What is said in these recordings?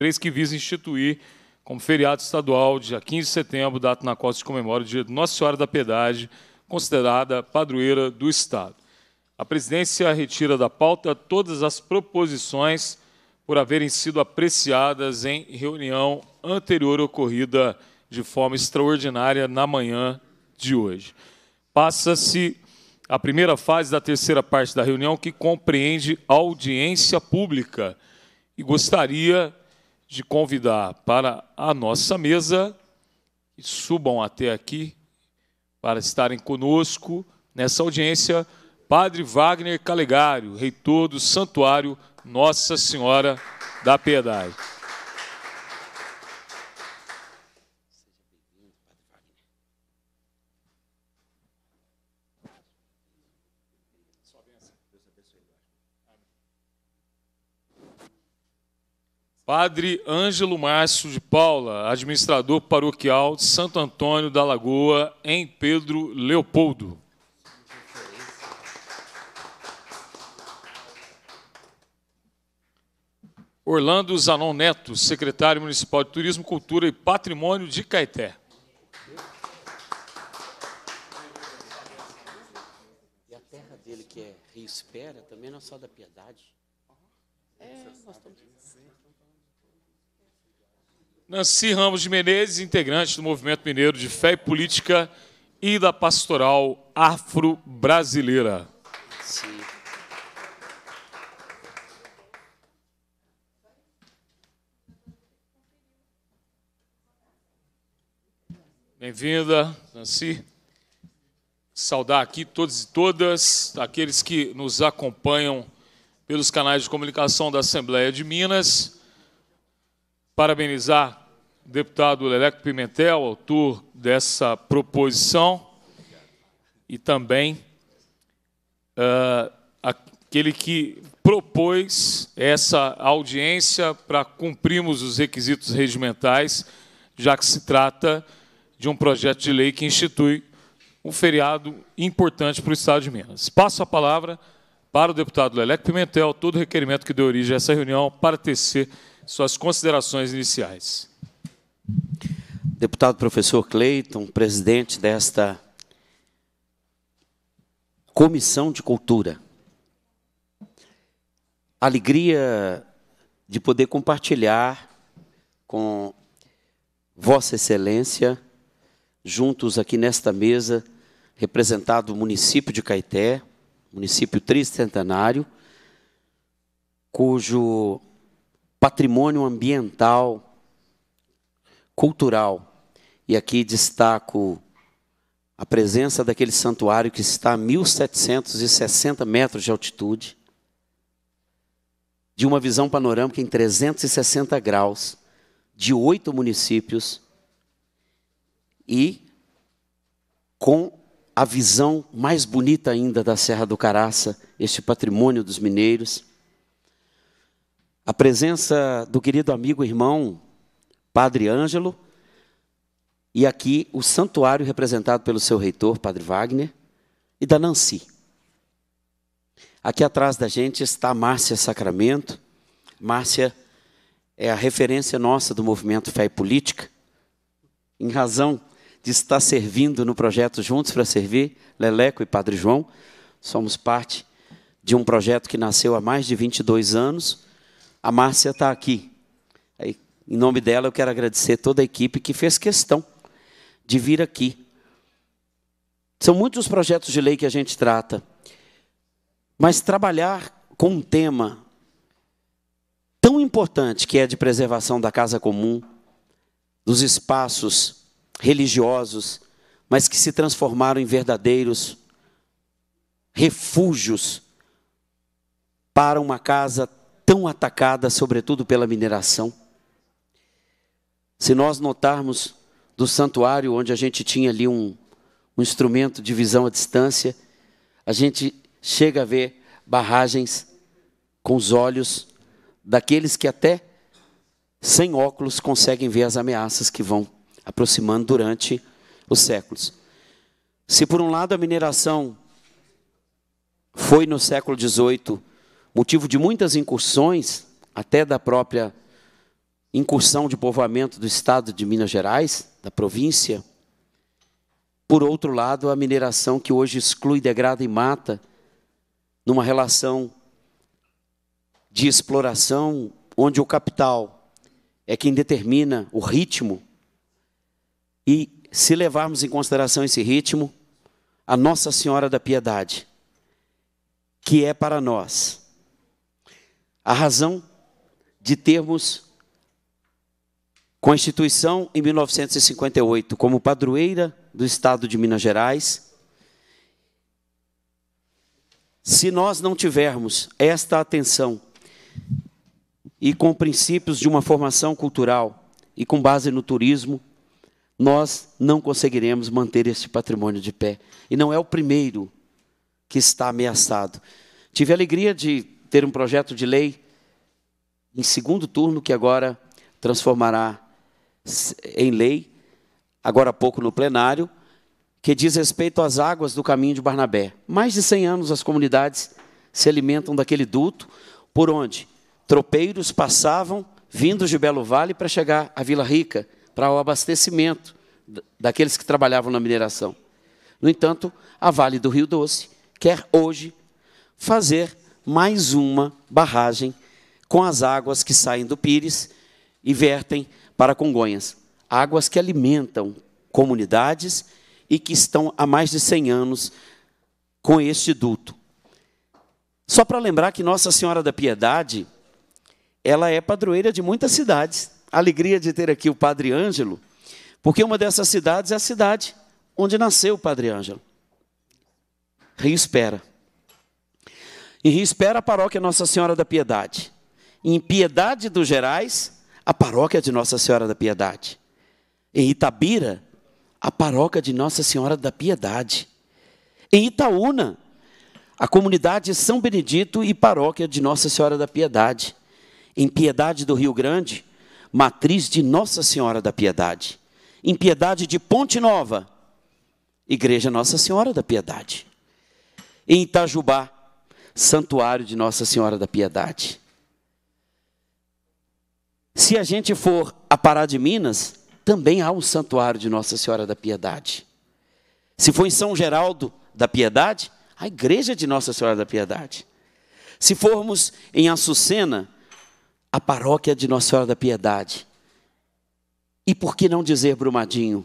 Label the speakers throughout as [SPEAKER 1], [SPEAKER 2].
[SPEAKER 1] três que visa instituir como feriado estadual, dia 15 de setembro, data na qual se comemora o dia de Nossa Senhora da Piedade, considerada padroeira do Estado. A presidência retira da pauta todas as proposições por haverem sido apreciadas em reunião anterior ocorrida de forma extraordinária na manhã de hoje. Passa-se a primeira fase da terceira parte da reunião, que compreende audiência pública. E gostaria de convidar para a nossa mesa e subam até aqui para estarem conosco nessa audiência. Padre Wagner Calegário, reitor do Santuário Nossa Senhora da Piedade. Padre Ângelo Márcio de Paula, administrador paroquial de Santo Antônio da Lagoa, em Pedro Leopoldo. Orlando Zanon Neto, secretário municipal de Turismo, Cultura e Patrimônio de Caeté.
[SPEAKER 2] E a terra dele, que é Rio Espera, também é só da Piedade. É, nós estamos...
[SPEAKER 1] Nancy Ramos de Menezes, integrante do Movimento Mineiro de Fé e Política e da Pastoral Afro-Brasileira. Bem-vinda, Nancy. Saudar aqui todos e todas, aqueles que nos acompanham pelos canais de comunicação da Assembleia de Minas. Parabenizar deputado Leleco Pimentel, autor dessa proposição, e também uh, aquele que propôs essa audiência para cumprirmos os requisitos regimentais, já que se trata de um projeto de lei que institui um feriado importante para o Estado de Minas. Passo a palavra para o deputado Leleco Pimentel, todo o requerimento que deu origem a essa reunião, para tecer suas considerações iniciais.
[SPEAKER 2] Deputado professor Cleiton, presidente desta Comissão de Cultura. Alegria de poder compartilhar com Vossa Excelência, juntos aqui nesta mesa, representado o município de Caeté, município tricentenário, cujo patrimônio ambiental cultural. E aqui destaco a presença daquele santuário que está a 1760 metros de altitude, de uma visão panorâmica em 360 graus, de oito municípios e com a visão mais bonita ainda da Serra do Caraça, este patrimônio dos mineiros. A presença do querido amigo irmão Padre Ângelo, e aqui o santuário representado pelo seu reitor, Padre Wagner, e da Nancy. Aqui atrás da gente está Márcia Sacramento. Márcia é a referência nossa do movimento Fé e Política, em razão de estar servindo no projeto Juntos para Servir, Leleco e Padre João. Somos parte de um projeto que nasceu há mais de 22 anos. A Márcia está aqui. Em nome dela, eu quero agradecer toda a equipe que fez questão de vir aqui. São muitos os projetos de lei que a gente trata, mas trabalhar com um tema tão importante que é de preservação da casa comum, dos espaços religiosos, mas que se transformaram em verdadeiros refúgios para uma casa tão atacada, sobretudo pela mineração. Se nós notarmos do santuário, onde a gente tinha ali um, um instrumento de visão à distância, a gente chega a ver barragens com os olhos daqueles que até sem óculos conseguem ver as ameaças que vão aproximando durante os séculos. Se por um lado a mineração foi no século XVIII motivo de muitas incursões, até da própria incursão de povoamento do estado de Minas Gerais, da província. Por outro lado, a mineração que hoje exclui, degrada e mata, numa relação de exploração, onde o capital é quem determina o ritmo. E se levarmos em consideração esse ritmo, a Nossa Senhora da Piedade, que é para nós a razão de termos Constituição em 1958 como padroeira do estado de Minas Gerais. Se nós não tivermos esta atenção e com princípios de uma formação cultural e com base no turismo, nós não conseguiremos manter este patrimônio de pé. E não é o primeiro que está ameaçado. Tive a alegria de ter um projeto de lei em segundo turno que agora transformará em lei, agora há pouco no plenário, que diz respeito às águas do caminho de Barnabé. Mais de 100 anos as comunidades se alimentam daquele duto por onde tropeiros passavam vindos de Belo Vale para chegar à Vila Rica, para o abastecimento daqueles que trabalhavam na mineração. No entanto, a Vale do Rio Doce quer hoje fazer mais uma barragem com as águas que saem do Pires e vertem para Congonhas. Águas que alimentam comunidades e que estão há mais de 100 anos com este duto. Só para lembrar que Nossa Senhora da Piedade, ela é padroeira de muitas cidades. Alegria de ter aqui o Padre Ângelo, porque uma dessas cidades é a cidade onde nasceu o Padre Ângelo. Rio Espera. Em Rio Espera, a paróquia Nossa Senhora da Piedade. Em Piedade dos Gerais, a paróquia de Nossa Senhora da Piedade. Em Itabira, a paróquia de Nossa Senhora da Piedade. Em Itaúna, a comunidade São Benedito e paróquia de Nossa Senhora da Piedade. Em Piedade do Rio Grande, matriz de Nossa Senhora da Piedade. Em Piedade de Ponte Nova, Igreja Nossa Senhora da Piedade. Em Itajubá, Santuário de Nossa Senhora da Piedade. Se a gente for a Pará de Minas, também há um santuário de Nossa Senhora da Piedade. Se for em São Geraldo da Piedade, a igreja de Nossa Senhora da Piedade. Se formos em Açucena, a paróquia de Nossa Senhora da Piedade. E por que não dizer Brumadinho?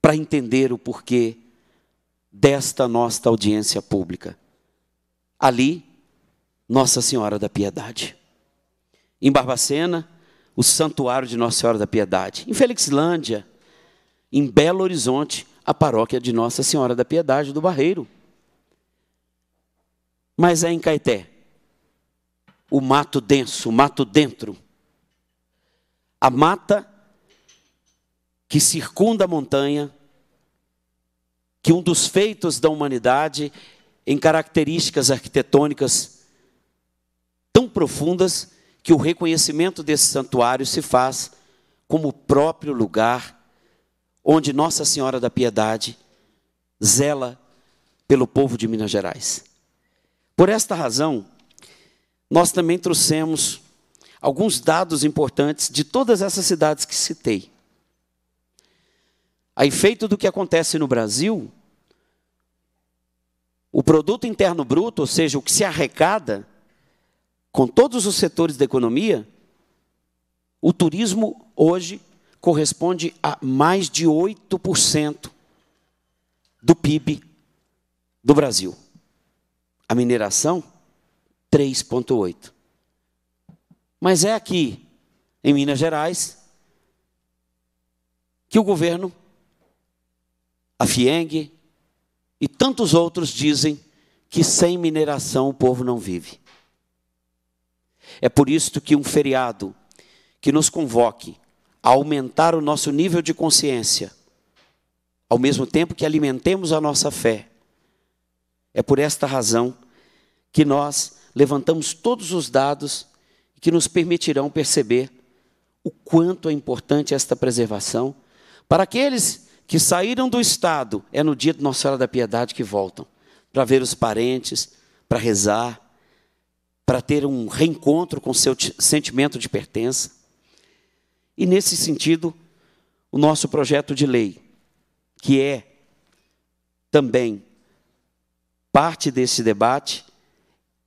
[SPEAKER 2] Para entender o porquê desta nossa audiência pública. Ali, Nossa Senhora da Piedade em Barbacena, o santuário de Nossa Senhora da Piedade. Em Felixlândia, em Belo Horizonte, a paróquia de Nossa Senhora da Piedade do Barreiro. Mas é em Caeté, o mato denso, o mato dentro. A mata que circunda a montanha, que um dos feitos da humanidade em características arquitetônicas tão profundas que o reconhecimento desse santuário se faz como o próprio lugar onde Nossa Senhora da Piedade zela pelo povo de Minas Gerais. Por esta razão, nós também trouxemos alguns dados importantes de todas essas cidades que citei. A efeito do que acontece no Brasil, o produto interno bruto, ou seja, o que se arrecada, com todos os setores da economia, o turismo hoje corresponde a mais de 8% do PIB do Brasil. A mineração, 3,8%. Mas é aqui, em Minas Gerais, que o governo, a FIENG e tantos outros dizem que sem mineração o povo não vive. É por isso que um feriado que nos convoque a aumentar o nosso nível de consciência, ao mesmo tempo que alimentemos a nossa fé, é por esta razão que nós levantamos todos os dados que nos permitirão perceber o quanto é importante esta preservação. Para aqueles que saíram do Estado, é no dia de Nossa Senhora da Piedade que voltam para ver os parentes, para rezar, para ter um reencontro com seu sentimento de pertença. E nesse sentido, o nosso projeto de lei, que é também parte desse debate,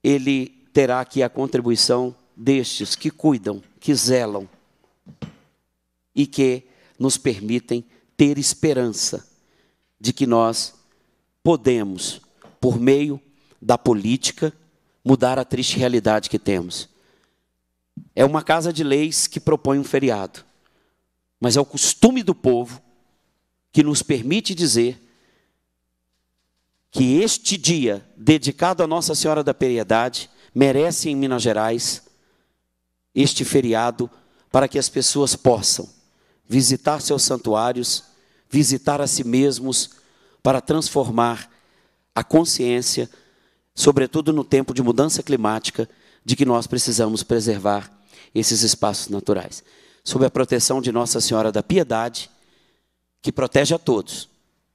[SPEAKER 2] ele terá aqui a contribuição destes que cuidam, que zelam e que nos permitem ter esperança de que nós podemos, por meio da política, mudar a triste realidade que temos. É uma casa de leis que propõe um feriado, mas é o costume do povo que nos permite dizer que este dia dedicado a Nossa Senhora da Piedade merece em Minas Gerais este feriado para que as pessoas possam visitar seus santuários, visitar a si mesmos para transformar a consciência sobretudo no tempo de mudança climática, de que nós precisamos preservar esses espaços naturais. Sob a proteção de Nossa Senhora da Piedade, que protege a todos,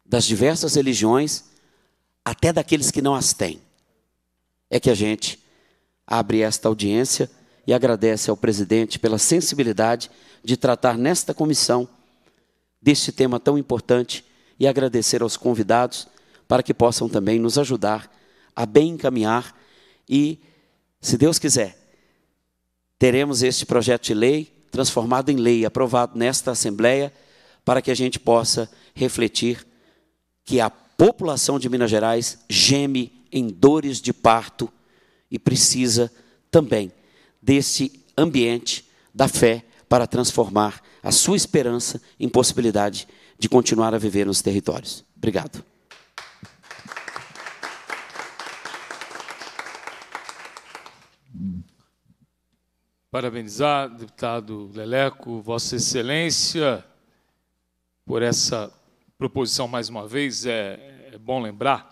[SPEAKER 2] das diversas religiões, até daqueles que não as têm. É que a gente abre esta audiência e agradece ao presidente pela sensibilidade de tratar nesta comissão deste tema tão importante e agradecer aos convidados para que possam também nos ajudar a bem encaminhar e, se Deus quiser, teremos este projeto de lei transformado em lei, aprovado nesta Assembleia, para que a gente possa refletir que a população de Minas Gerais geme em dores de parto e precisa também desse ambiente da fé para transformar a sua esperança em possibilidade de continuar a viver nos territórios. Obrigado.
[SPEAKER 1] parabenizar deputado Leleco, Vossa Excelência, por essa proposição mais uma vez. É, é bom lembrar,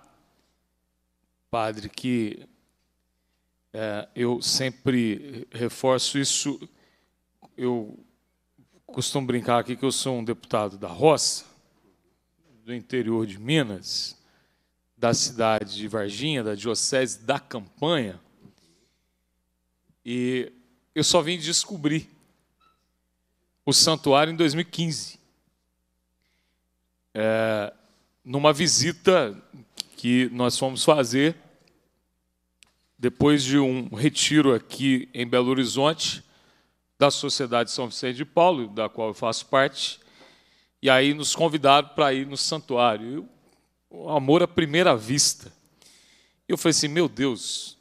[SPEAKER 1] padre, que é, eu sempre reforço isso. Eu costumo brincar aqui que eu sou um deputado da roça, do interior de Minas, da cidade de Varginha, da Diocese da Campanha. E eu só vim descobrir o santuário em 2015. É, numa visita que nós fomos fazer depois de um retiro aqui em Belo Horizonte da Sociedade São Vicente de Paulo, da qual eu faço parte, e aí nos convidaram para ir no santuário. Eu, o amor à primeira vista. Eu falei assim, meu Deus,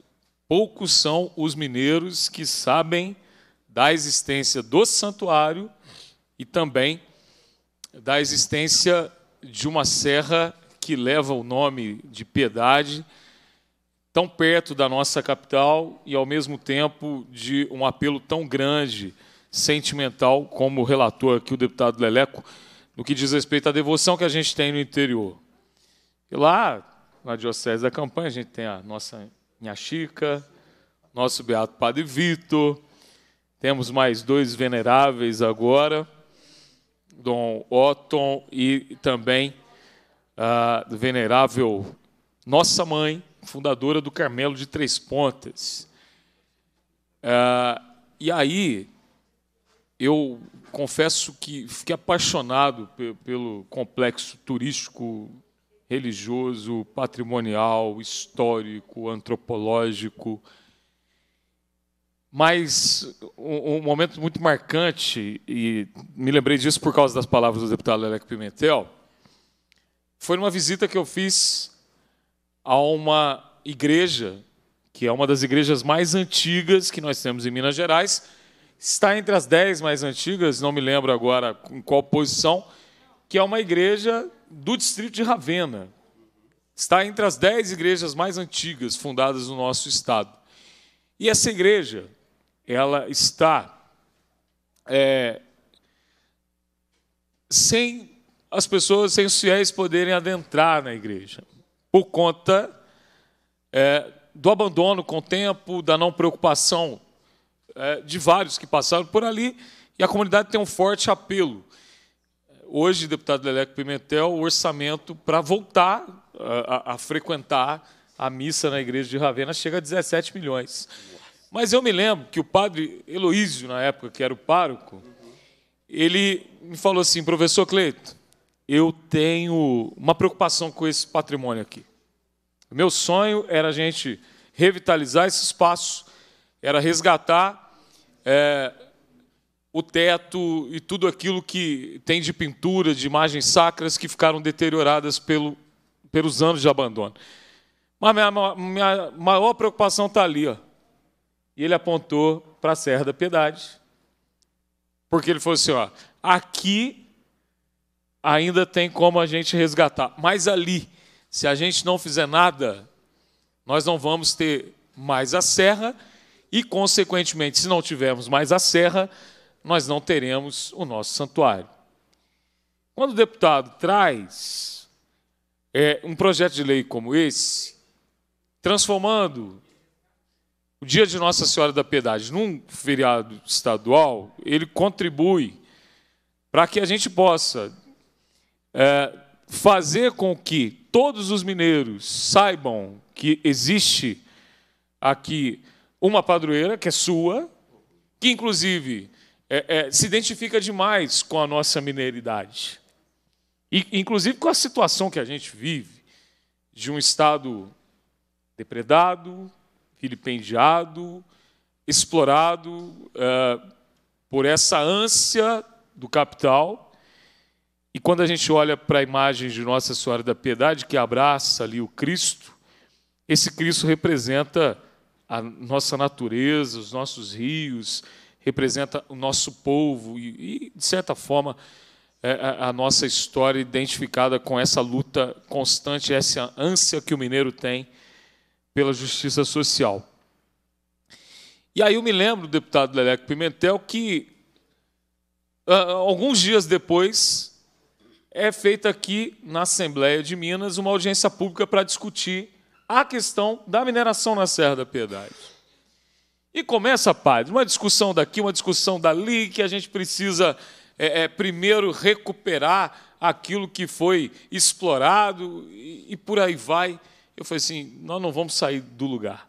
[SPEAKER 1] Poucos são os mineiros que sabem da existência do santuário e também da existência de uma serra que leva o nome de Piedade, tão perto da nossa capital e, ao mesmo tempo, de um apelo tão grande, sentimental, como o relator aqui, o deputado Leleco, no que diz respeito à devoção que a gente tem no interior. E lá, na Diocese da Campanha, a gente tem a nossa minha Chica, nosso Beato Padre Vitor. Temos mais dois veneráveis agora, Dom Otton e também a venerável Nossa Mãe, fundadora do Carmelo de Três Pontas. Uh, e aí, eu confesso que fiquei apaixonado pelo complexo turístico religioso, patrimonial, histórico, antropológico. Mas um, um, momento muito marcante, e me lembrei disso por causa das palavras do deputado Leleco Pimentel, foi numa visita que eu fiz a uma igreja, que é uma das igrejas mais antigas que nós temos em Minas Gerais, está entre as dez mais antigas, não me lembro agora em qual posição, que é uma igreja do distrito de Ravenna. Está entre as dez igrejas mais antigas fundadas no nosso estado. E essa igreja, ela está é, sem as pessoas, sem os fiéis poderem adentrar na igreja, por conta é, do abandono com o tempo, da não preocupação é, de vários que passaram por ali, e a comunidade tem um forte apelo hoje, deputado Leleco Pimentel, o orçamento para voltar a, a, frequentar a missa na igreja de Ravena chega a 17 milhões. Mas eu me lembro que o padre Heloísio, na época que era o pároco, ele me falou assim, professor Cleito, eu tenho uma preocupação com esse patrimônio aqui. O meu sonho era a gente revitalizar esse espaço, era resgatar... É, o teto e tudo aquilo que tem de pintura, de imagens sacras que ficaram deterioradas pelo, pelos anos de abandono. Mas minha, minha maior preocupação está ali. Ó. E ele apontou para a Serra da Piedade. Porque ele falou assim: ó, aqui ainda tem como a gente resgatar. Mas ali, se a gente não fizer nada, nós não vamos ter mais a serra. E, consequentemente, se não tivermos mais a serra, nós não teremos o nosso santuário. Quando o deputado traz é, um projeto de lei como esse, transformando o dia de Nossa Senhora da Piedade num feriado estadual, ele contribui para que a gente possa é, fazer com que todos os mineiros saibam que existe aqui uma padroeira que é sua, que inclusive é, é, se identifica demais com a nossa mineiridade. E, inclusive com a situação que a gente vive, de um Estado depredado, vilipendiado, explorado é, por essa ânsia do capital. E quando a gente olha para a imagem de Nossa Senhora da Piedade, que abraça ali o Cristo, esse Cristo representa a nossa natureza, os nossos rios, representa o nosso povo e, e de certa forma, é a, a nossa história identificada com essa luta constante, essa ânsia que o mineiro tem pela justiça social. E aí eu me lembro deputado Leleco Pimentel que, alguns dias depois, é feita aqui na Assembleia de Minas uma audiência pública para discutir a questão da mineração na Serra da Piedade. E começa, padre, uma discussão daqui, uma discussão dali, que a gente precisa é, é, primeiro recuperar aquilo que foi explorado e, e por aí vai. Eu falei assim: nós não vamos sair do lugar.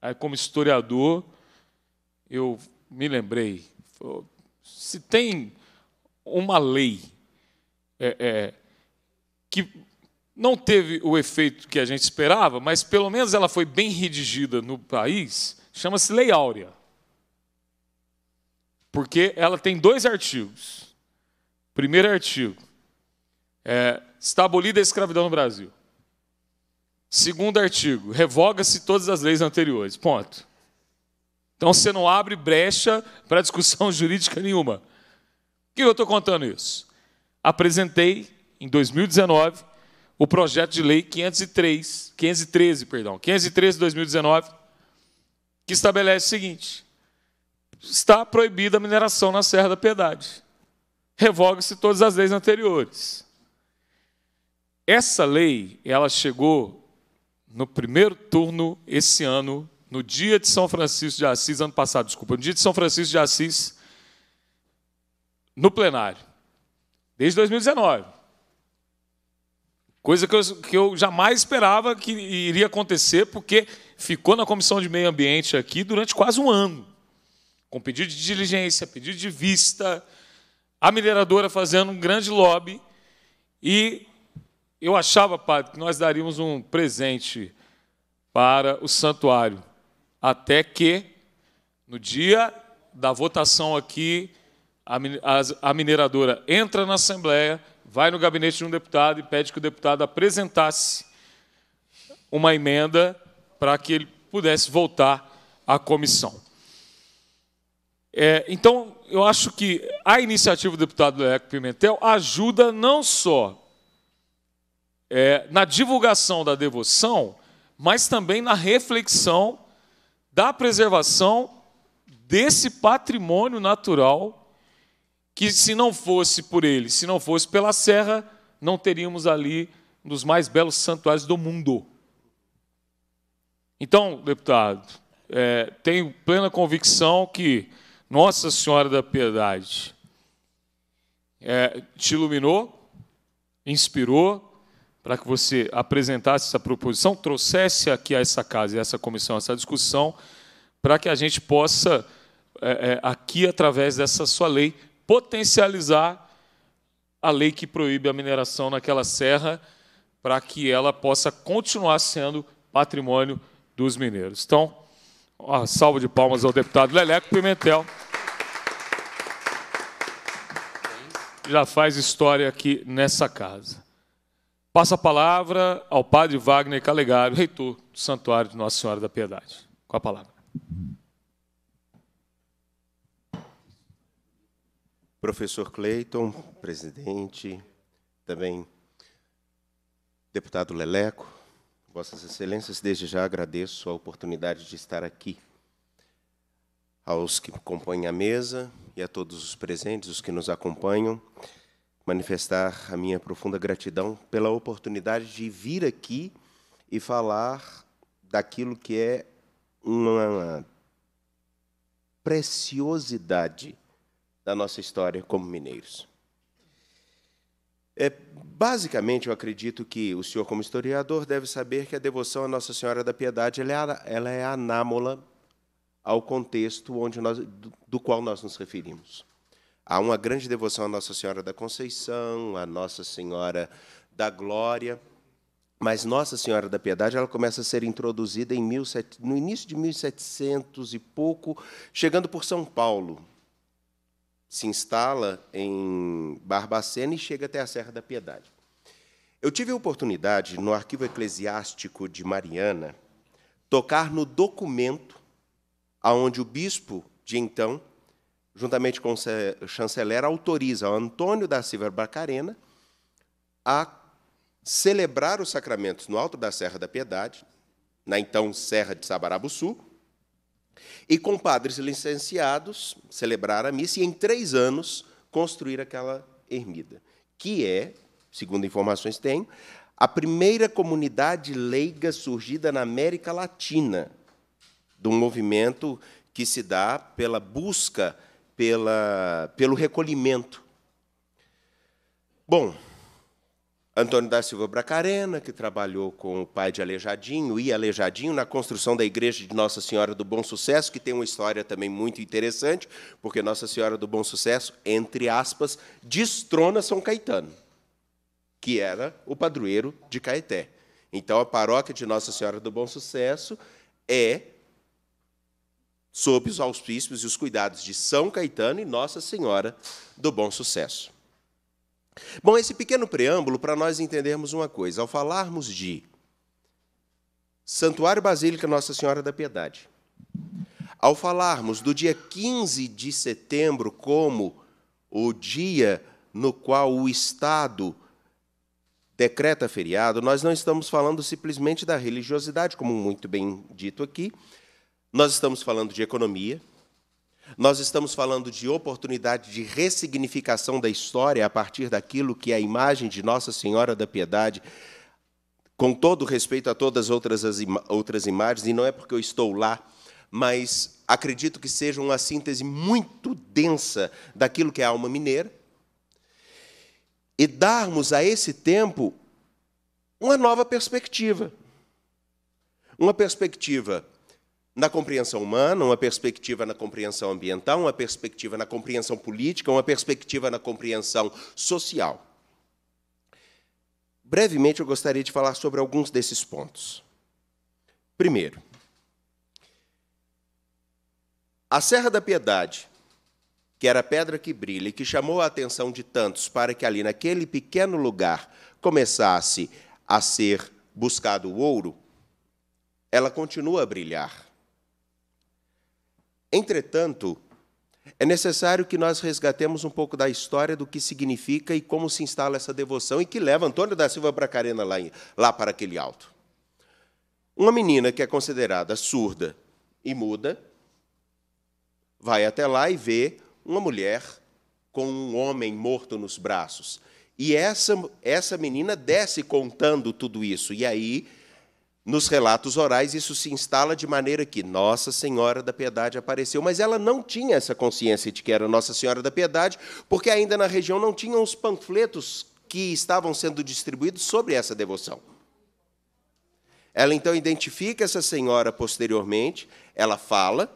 [SPEAKER 1] Aí, como historiador, eu me lembrei: se tem uma lei é, é, que não teve o efeito que a gente esperava, mas pelo menos ela foi bem redigida no país, Chama-se Lei Áurea. Porque ela tem dois artigos. Primeiro artigo: é, está abolida a escravidão no Brasil. Segundo artigo: revoga-se todas as leis anteriores. Ponto. Então você não abre brecha para discussão jurídica nenhuma. Por que eu estou contando isso? Apresentei em 2019 o projeto de lei 503, 513, perdão, 513 de 2019, que estabelece o seguinte: está proibida a mineração na Serra da Piedade. Revoga-se todas as leis anteriores. Essa lei, ela chegou no primeiro turno esse ano, no dia de São Francisco de Assis, ano passado, desculpa, no dia de São Francisco de Assis, no plenário, desde 2019. Coisa que eu, que eu jamais esperava que iria acontecer, porque ficou na Comissão de Meio Ambiente aqui durante quase um ano, com pedido de diligência, pedido de vista, a mineradora fazendo um grande lobby, e eu achava, padre, que nós daríamos um presente para o santuário, até que, no dia da votação aqui, a mineradora entra na Assembleia, vai no gabinete de um deputado e pede que o deputado apresentasse uma emenda para que ele pudesse voltar à comissão. É, então, eu acho que a iniciativa do deputado Leco Pimentel ajuda não só é, na divulgação da devoção, mas também na reflexão da preservação desse patrimônio natural que, se não fosse por ele, se não fosse pela serra, não teríamos ali um dos mais belos santuários do mundo. Então, deputado, é, tenho plena convicção que Nossa Senhora da Piedade é, te iluminou, inspirou para que você apresentasse essa proposição, trouxesse aqui a essa casa e essa comissão essa discussão, para que a gente possa, é, é, aqui, através dessa sua lei, potencializar a lei que proíbe a mineração naquela serra, para que ela possa continuar sendo patrimônio dos mineiros. Então, uma salva de palmas ao deputado Leleco Pimentel. Já faz história aqui nessa casa. Passa a palavra ao padre Wagner Calegário, reitor do Santuário de Nossa Senhora da Piedade. Com a palavra.
[SPEAKER 3] Professor Cleiton, presidente, também deputado Leleco, Vossas Excelências, desde já agradeço a oportunidade de estar aqui. Aos que compõem a mesa e a todos os presentes, os que nos acompanham, manifestar a minha profunda gratidão pela oportunidade de vir aqui e falar daquilo que é uma preciosidade da nossa história como mineiros. É, basicamente, eu acredito que o senhor, como historiador, deve saber que a devoção à Nossa Senhora da Piedade ela é, ela é anámola ao contexto onde nós, do qual nós nos referimos. Há uma grande devoção à Nossa Senhora da Conceição, à Nossa Senhora da Glória, mas Nossa Senhora da Piedade ela começa a ser introduzida em 17, no início de 1700 e pouco, chegando por São Paulo se instala em Barbacena e chega até a Serra da Piedade. Eu tive a oportunidade, no Arquivo Eclesiástico de Mariana, tocar no documento aonde o bispo de então, juntamente com o chanceler, autoriza o Antônio da Silva Barcarena a celebrar os sacramentos no alto da Serra da Piedade, na então Serra de Sabarabuçu, e com padres licenciados celebrar a missa e, em três anos, construir aquela ermida, que é, segundo informações tenho, a primeira comunidade leiga surgida na América Latina, de um movimento que se dá pela busca, pela, pelo recolhimento. Bom, Antônio da Silva Bracarena, que trabalhou com o pai de Alejadinho e Alejadinho na construção da igreja de Nossa Senhora do Bom Sucesso, que tem uma história também muito interessante, porque Nossa Senhora do Bom Sucesso, entre aspas, destrona São Caetano, que era o padroeiro de Caeté. Então, a paróquia de Nossa Senhora do Bom Sucesso é sob os auspícios e os cuidados de São Caetano e Nossa Senhora do Bom Sucesso. Bom, esse pequeno preâmbulo para nós entendermos uma coisa. Ao falarmos de Santuário Basílica Nossa Senhora da Piedade, ao falarmos do dia 15 de setembro como o dia no qual o Estado decreta feriado, nós não estamos falando simplesmente da religiosidade, como muito bem dito aqui, nós estamos falando de economia, nós estamos falando de oportunidade de ressignificação da história a partir daquilo que é a imagem de Nossa Senhora da Piedade, com todo respeito a todas as outras, as outras imagens, e não é porque eu estou lá, mas acredito que seja uma síntese muito densa daquilo que é a alma mineira, e darmos a esse tempo uma nova perspectiva. Uma perspectiva na compreensão humana, uma perspectiva na compreensão ambiental, uma perspectiva na compreensão política, uma perspectiva na compreensão social. Brevemente, eu gostaria de falar sobre alguns desses pontos. Primeiro, a Serra da Piedade, que era a pedra que brilha e que chamou a atenção de tantos para que ali, naquele pequeno lugar, começasse a ser buscado o ouro, ela continua a brilhar Entretanto, é necessário que nós resgatemos um pouco da história do que significa e como se instala essa devoção e que leva Antônio da Silva Bracarena lá, lá para aquele alto. Uma menina que é considerada surda e muda vai até lá e vê uma mulher com um homem morto nos braços. E essa, essa menina desce contando tudo isso. E aí nos relatos orais, isso se instala de maneira que Nossa Senhora da Piedade apareceu, mas ela não tinha essa consciência de que era Nossa Senhora da Piedade, porque ainda na região não tinham os panfletos que estavam sendo distribuídos sobre essa devoção. Ela então identifica essa senhora posteriormente, ela fala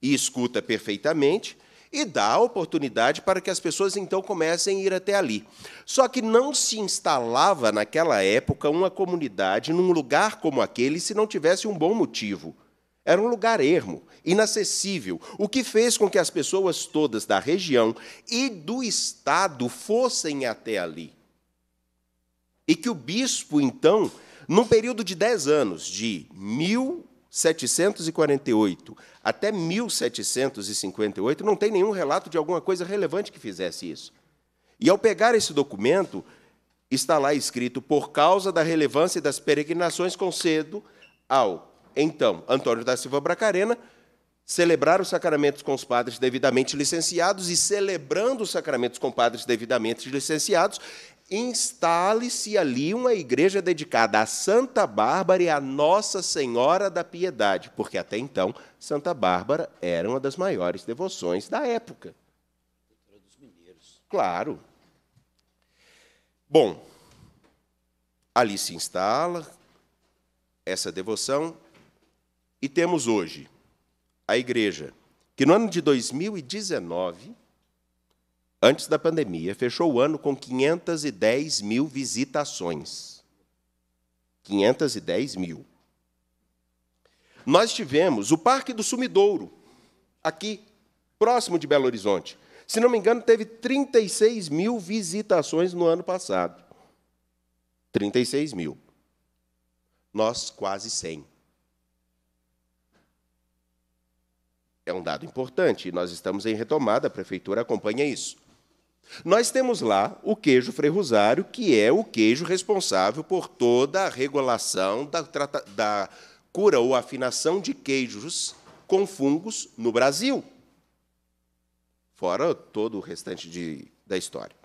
[SPEAKER 3] e escuta perfeitamente, e dá oportunidade para que as pessoas então comecem a ir até ali. Só que não se instalava naquela época uma comunidade num lugar como aquele se não tivesse um bom motivo. Era um lugar ermo, inacessível, o que fez com que as pessoas todas da região e do estado fossem até ali. E que o bispo, então, num período de 10 anos, de mil 748 até 1758, não tem nenhum relato de alguma coisa relevante que fizesse isso. E ao pegar esse documento, está lá escrito por causa da relevância das peregrinações concedo ao então Antônio da Silva Bracarena celebrar os sacramentos com os padres devidamente licenciados e celebrando os sacramentos com padres devidamente licenciados, instale-se ali uma igreja dedicada a Santa Bárbara e a Nossa Senhora da Piedade, porque até então Santa Bárbara era uma das maiores devoções da época. Claro. Bom, ali se instala essa devoção e temos hoje a igreja que no ano de 2019 antes da pandemia, fechou o ano com 510 mil visitações. 510 mil. Nós tivemos o Parque do Sumidouro, aqui, próximo de Belo Horizonte. Se não me engano, teve 36 mil visitações no ano passado. 36 mil. Nós quase 100. É um dado importante, nós estamos em retomada, a prefeitura acompanha isso. Nós temos lá o queijo ferrosário, que é o queijo responsável por toda a regulação da, da cura ou afinação de queijos com fungos no Brasil. Fora todo o restante de, da história.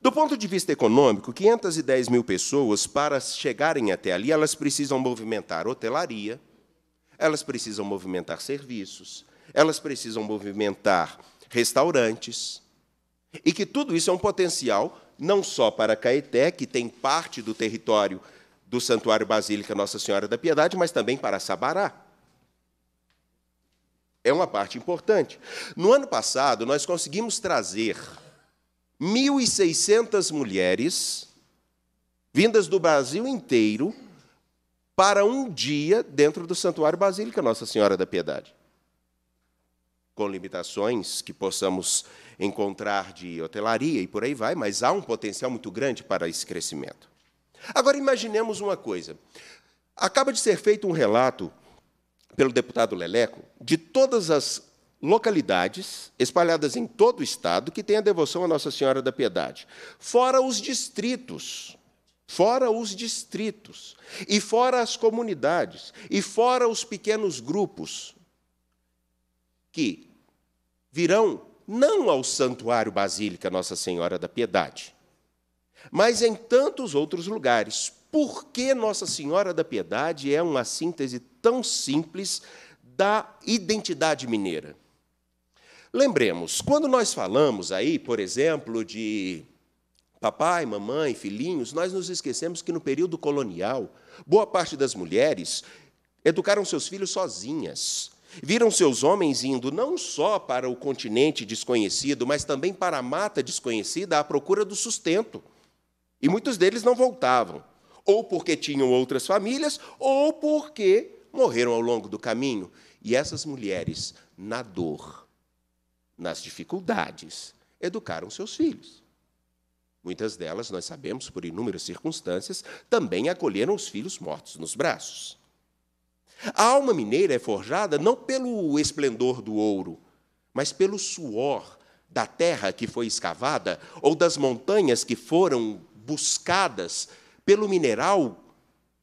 [SPEAKER 3] Do ponto de vista econômico, 510 mil pessoas, para chegarem até ali, elas precisam movimentar hotelaria, elas precisam movimentar serviços, elas precisam movimentar restaurantes, e que tudo isso é um potencial não só para Caeté, que tem parte do território do Santuário Basílica Nossa Senhora da Piedade, mas também para Sabará. É uma parte importante. No ano passado, nós conseguimos trazer 1.600 mulheres vindas do Brasil inteiro para um dia dentro do Santuário Basílica Nossa Senhora da Piedade. Com limitações que possamos encontrar de hotelaria e por aí vai, mas há um potencial muito grande para esse crescimento. Agora imaginemos uma coisa. Acaba de ser feito um relato pelo deputado Leleco de todas as localidades espalhadas em todo o estado que têm a devoção à Nossa Senhora da Piedade, fora os distritos, fora os distritos, e fora as comunidades, e fora os pequenos grupos que virão não ao Santuário Basílica Nossa Senhora da Piedade, mas em tantos outros lugares. Por que Nossa Senhora da Piedade é uma síntese tão simples da identidade mineira? Lembremos, quando nós falamos aí, por exemplo, de papai, mamãe, filhinhos, nós nos esquecemos que no período colonial, boa parte das mulheres educaram seus filhos sozinhas. Viram seus homens indo não só para o continente desconhecido, mas também para a mata desconhecida à procura do sustento. E muitos deles não voltavam, ou porque tinham outras famílias, ou porque morreram ao longo do caminho. E essas mulheres, na dor, nas dificuldades, educaram seus filhos. Muitas delas, nós sabemos, por inúmeras circunstâncias, também acolheram os filhos mortos nos braços. A alma mineira é forjada não pelo esplendor do ouro, mas pelo suor da terra que foi escavada ou das montanhas que foram buscadas pelo mineral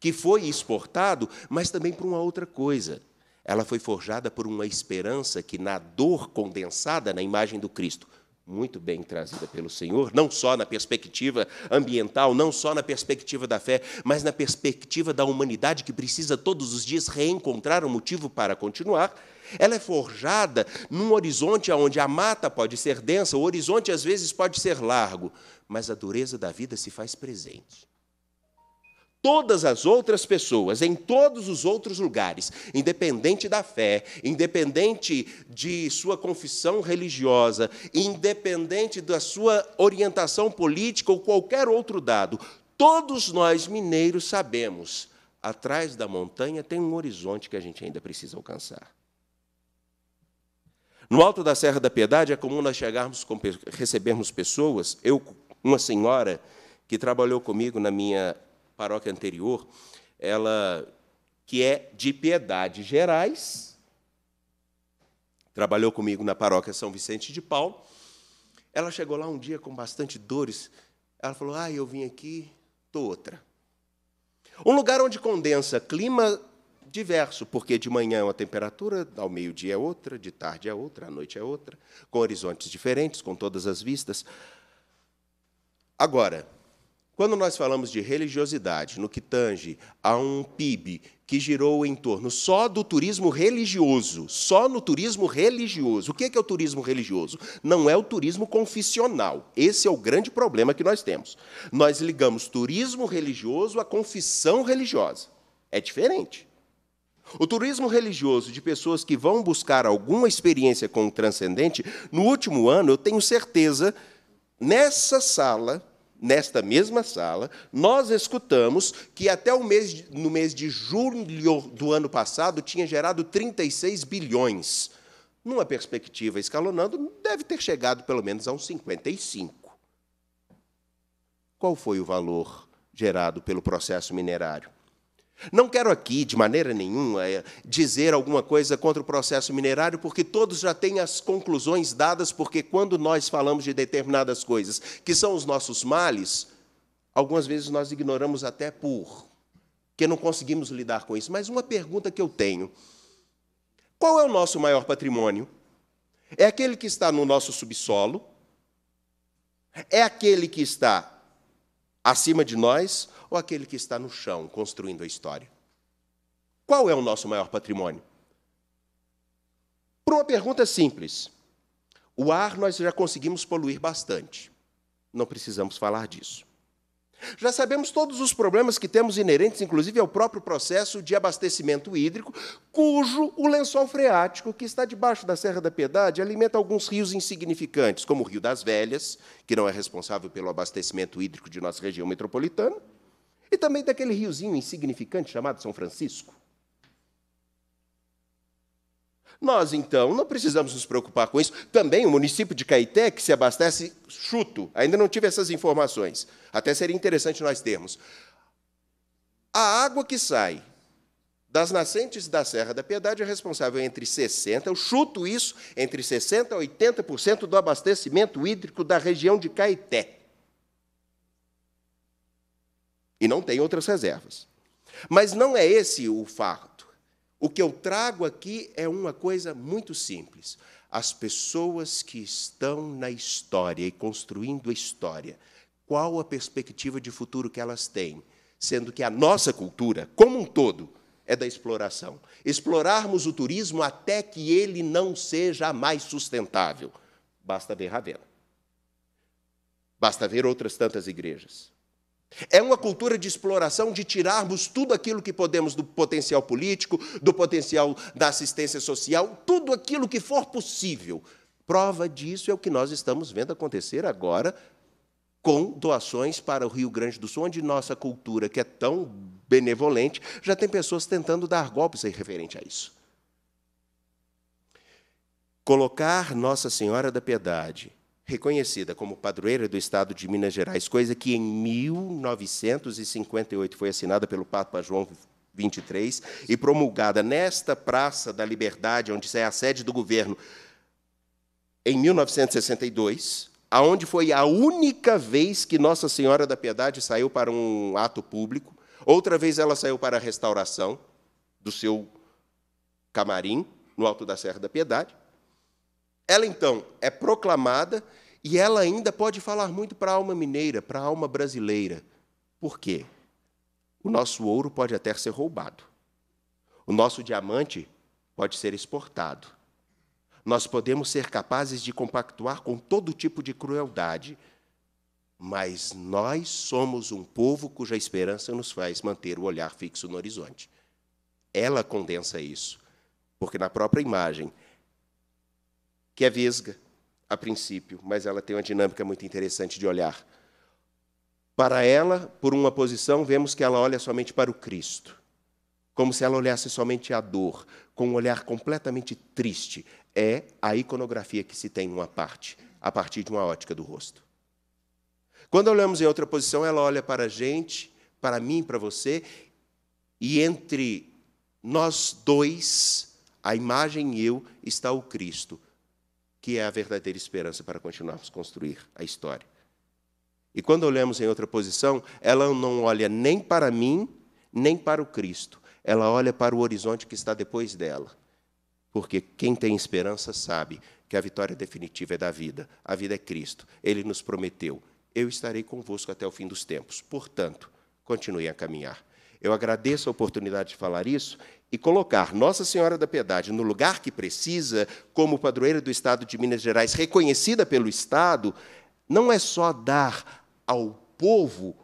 [SPEAKER 3] que foi exportado, mas também por uma outra coisa. Ela foi forjada por uma esperança que, na dor condensada na imagem do Cristo, muito bem trazida pelo Senhor, não só na perspectiva ambiental, não só na perspectiva da fé, mas na perspectiva da humanidade que precisa todos os dias reencontrar um motivo para continuar. Ela é forjada num horizonte onde a mata pode ser densa, o horizonte às vezes pode ser largo, mas a dureza da vida se faz presente todas as outras pessoas, em todos os outros lugares, independente da fé, independente de sua confissão religiosa, independente da sua orientação política ou qualquer outro dado, todos nós mineiros sabemos, atrás da montanha tem um horizonte que a gente ainda precisa alcançar. No alto da Serra da Piedade é comum nós chegarmos, recebermos pessoas, eu, uma senhora que trabalhou comigo na minha paróquia anterior, ela que é de Piedade Gerais, trabalhou comigo na paróquia São Vicente de Paulo. Ela chegou lá um dia com bastante dores. Ela falou: "Ah, eu vim aqui, tô outra". Um lugar onde condensa clima diverso, porque de manhã é uma temperatura, ao meio-dia é outra, de tarde é outra, à noite é outra, com horizontes diferentes, com todas as vistas. Agora, quando nós falamos de religiosidade, no que tange a um PIB que girou em torno só do turismo religioso, só no turismo religioso. O que é, que é o turismo religioso? Não é o turismo confissional. Esse é o grande problema que nós temos. Nós ligamos turismo religioso à confissão religiosa. É diferente. O turismo religioso de pessoas que vão buscar alguma experiência com o transcendente, no último ano, eu tenho certeza, nessa sala, nesta mesma sala, nós escutamos que até o mês, no mês de julho do ano passado tinha gerado 36 bilhões. Numa perspectiva escalonando, deve ter chegado pelo menos a uns 55. Qual foi o valor gerado pelo processo minerário? Não quero aqui, de maneira nenhuma, eh, dizer alguma coisa contra o processo minerário, porque todos já têm as conclusões dadas, porque quando nós falamos de determinadas coisas que são os nossos males, algumas vezes nós ignoramos até por que não conseguimos lidar com isso. Mas uma pergunta que eu tenho: qual é o nosso maior patrimônio? É aquele que está no nosso subsolo? É aquele que está acima de nós? ou aquele que está no chão construindo a história? Qual é o nosso maior patrimônio? Por uma pergunta simples. O ar nós já conseguimos poluir bastante. Não precisamos falar disso. Já sabemos todos os problemas que temos inerentes, inclusive ao próprio processo de abastecimento hídrico, cujo o lençol freático que está debaixo da Serra da Piedade alimenta alguns rios insignificantes, como o Rio das Velhas, que não é responsável pelo abastecimento hídrico de nossa região metropolitana, e também daquele riozinho insignificante chamado São Francisco. Nós, então, não precisamos nos preocupar com isso. Também o município de Caeté, que se abastece, chuto, ainda não tive essas informações. Até seria interessante nós termos. A água que sai das nascentes da Serra da Piedade é responsável entre 60%, eu chuto isso, entre 60% a 80% do abastecimento hídrico da região de Caeté e não tem outras reservas. Mas não é esse o fato. O que eu trago aqui é uma coisa muito simples. As pessoas que estão na história e construindo a história, qual a perspectiva de futuro que elas têm? Sendo que a nossa cultura, como um todo, é da exploração. Explorarmos o turismo até que ele não seja mais sustentável. Basta ver Ravena. Basta ver outras tantas igrejas. É uma cultura de exploração, de tirarmos tudo aquilo que podemos do potencial político, do potencial da assistência social, tudo aquilo que for possível. Prova disso é o que nós estamos vendo acontecer agora com doações para o Rio Grande do Sul, onde nossa cultura, que é tão benevolente, já tem pessoas tentando dar golpes referente a isso. Colocar Nossa Senhora da Piedade reconhecida como padroeira do Estado de Minas Gerais, coisa que em 1958 foi assinada pelo Papa João XXIII e promulgada nesta Praça da Liberdade, onde é a sede do governo, em 1962, aonde foi a única vez que Nossa Senhora da Piedade saiu para um ato público. Outra vez ela saiu para a restauração do seu camarim no Alto da Serra da Piedade. Ela então é proclamada e ela ainda pode falar muito para a alma mineira, para a alma brasileira. Por quê? O nosso ouro pode até ser roubado. O nosso diamante pode ser exportado. Nós podemos ser capazes de compactuar com todo tipo de crueldade, mas nós somos um povo cuja esperança nos faz manter o olhar fixo no horizonte. Ela condensa isso, porque na própria imagem, que é vesga, a princípio, mas ela tem uma dinâmica muito interessante de olhar. Para ela, por uma posição, vemos que ela olha somente para o Cristo, como se ela olhasse somente a dor, com um olhar completamente triste. É a iconografia que se tem numa parte, a partir de uma ótica do rosto. Quando olhamos em outra posição, ela olha para a gente, para mim, para você, e entre nós dois, a imagem e eu, está o Cristo, que é a verdadeira esperança para continuarmos a construir a história. E quando olhamos em outra posição, ela não olha nem para mim, nem para o Cristo. Ela olha para o horizonte que está depois dela. Porque quem tem esperança sabe que a vitória definitiva é da vida. A vida é Cristo. Ele nos prometeu: Eu estarei convosco até o fim dos tempos. Portanto, continue a caminhar. Eu agradeço a oportunidade de falar isso e colocar Nossa Senhora da Piedade no lugar que precisa, como padroeira do Estado de Minas Gerais, reconhecida pelo Estado, não é só dar ao povo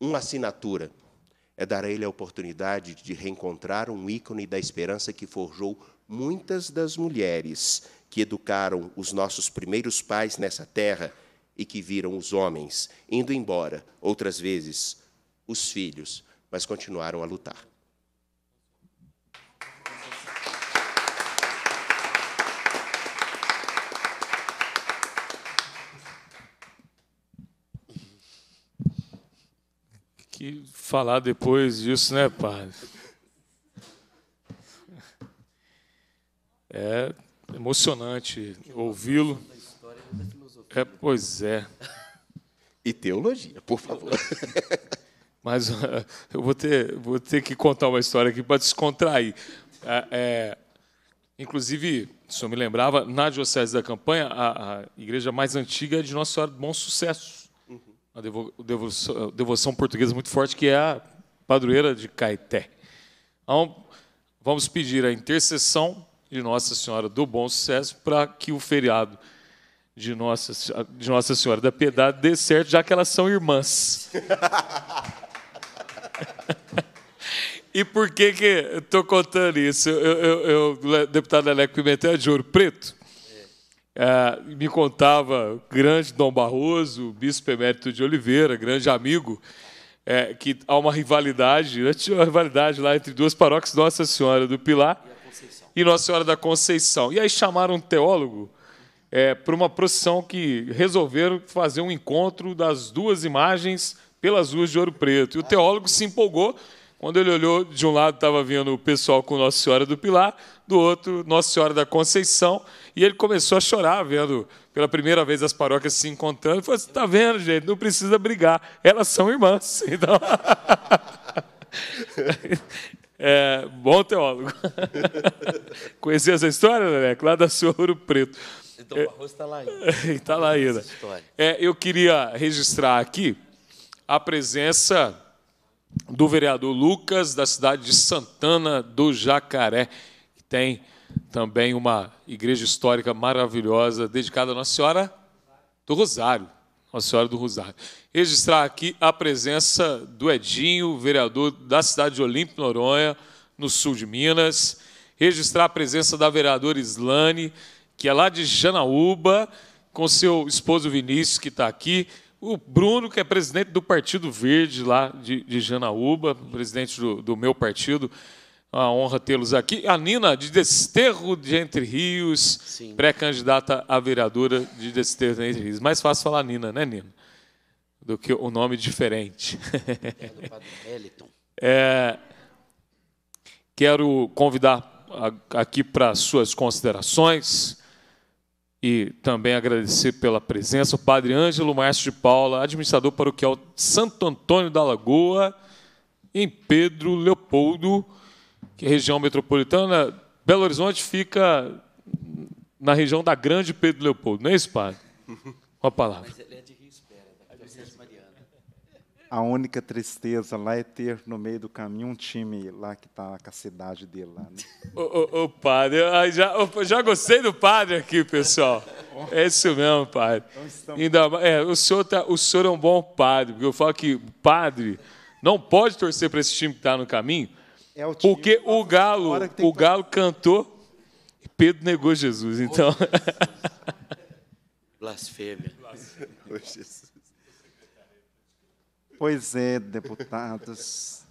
[SPEAKER 3] uma assinatura, é dar a ele a oportunidade de reencontrar um ícone da esperança que forjou muitas das mulheres que educaram os nossos primeiros pais nessa terra e que viram os homens indo embora, outras vezes, os filhos, mas continuaram a lutar.
[SPEAKER 1] Que falar depois disso, né, padre? É emocionante ouvi-lo. É, pois é. E teologia, por favor. mas eu vou ter, vou ter que contar uma história aqui para descontrair. É, é, inclusive, o senhor me lembrava, na Diocese da Campanha, a, a igreja mais antiga é de Nossa Senhora do Bom Sucesso. Uhum. A devo, devoção, devoção, portuguesa muito forte, que é a padroeira de Caeté. Então, vamos pedir a intercessão de Nossa Senhora do Bom Sucesso para que o feriado de Nossa, de Nossa Senhora da Piedade dê certo, já que elas são irmãs. E por que, que estou contando isso? Eu, eu, eu deputado Aleco Pimentel é de Ouro Preto, é. é, me contava grande Dom Barroso, bispo emérito de Oliveira, grande amigo, é, que há uma rivalidade, né, tinha uma rivalidade lá entre duas paróquias, Nossa Senhora do Pilar e, e Nossa Senhora da Conceição. E aí chamaram um teólogo é, para uma procissão que resolveram fazer um encontro das duas imagens pelas ruas de Ouro Preto. E o teólogo se empolgou quando ele olhou, de um lado estava vindo o pessoal com Nossa Senhora do Pilar, do outro Nossa Senhora da Conceição, e ele começou a chorar, vendo pela primeira vez as paróquias se encontrando. Ele falou assim: está vendo, gente, não precisa brigar, elas são irmãs. Então. É, bom teólogo. Conhecia essa história, Neneco? Lá da sua Ouro Preto. Então, o arroz está lá ainda. Está lá ainda. É, eu queria registrar aqui a presença do vereador Lucas, da cidade de Santana do Jacaré, que tem também uma igreja histórica maravilhosa dedicada à Nossa Senhora do Rosário. Nossa Senhora do Rosário. Registrar aqui a presença do Edinho, vereador da cidade de Olímpio, Noronha, no sul de Minas. Registrar a presença da vereadora Islane, que é lá de Janaúba, com seu esposo Vinícius, que está aqui. O Bruno, que é presidente do Partido Verde lá de, de Janaúba, presidente do, do meu partido, uma honra tê-los aqui. A Nina, de Desterro de Entre Rios, pré-candidata a vereadora de Desterro de Entre Rios. Mais fácil falar Nina, né, Nina? Do que o um nome diferente. É do Padre É, quero convidar aqui para suas considerações e também agradecer pela presença o padre Ângelo Maestro de Paula, administrador paroquial Santo Antônio da Lagoa, em Pedro Leopoldo, que é região metropolitana. Belo Horizonte fica na região da Grande Pedro Leopoldo, não é isso, padre?
[SPEAKER 4] Uma palavra. Excelente.
[SPEAKER 1] A única
[SPEAKER 5] tristeza lá é ter no meio do caminho um time lá que está com a cidade dele lá. Né?
[SPEAKER 1] O, o, o, padre, já, já gostei do padre aqui, pessoal. É isso mesmo, padre. Então Ainda, é, o, senhor tá, o senhor é um bom padre, porque eu falo que padre não pode torcer para esse time que está no caminho, é o time, porque o Galo, o Galo cantou e Pedro negou Jesus. Então.
[SPEAKER 2] Blasfêmia. Blasfêmia. Oh, Jesus.
[SPEAKER 1] Pois é,
[SPEAKER 5] deputados,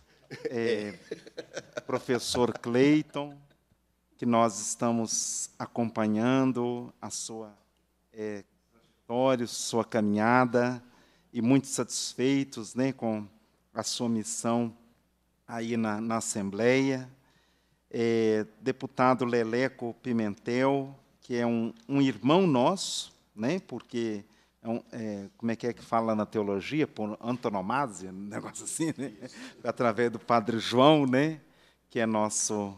[SPEAKER 5] é, professor Cleiton, que nós estamos acompanhando a sua é, sua caminhada, e muito satisfeitos né, com a sua missão aí na, na Assembleia. É, deputado Leleco Pimentel, que é um, um irmão nosso, né, porque é um, é, como é que é que fala na teologia? Por antonomasia, um negócio assim, né? Através do Padre João, né? Que é nosso,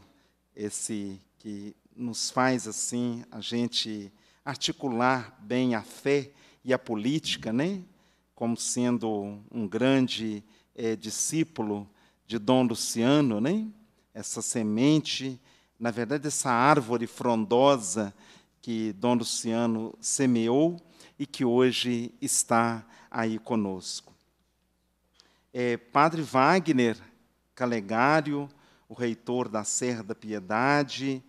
[SPEAKER 5] esse que nos faz assim, a gente articular bem a fé e a política, né? Como sendo um grande é, discípulo de Dom Luciano, né? Essa semente, na verdade, essa árvore frondosa que Dom Luciano semeou e que hoje está aí conosco. É, padre Wagner Calegário, o reitor da Serra da Piedade,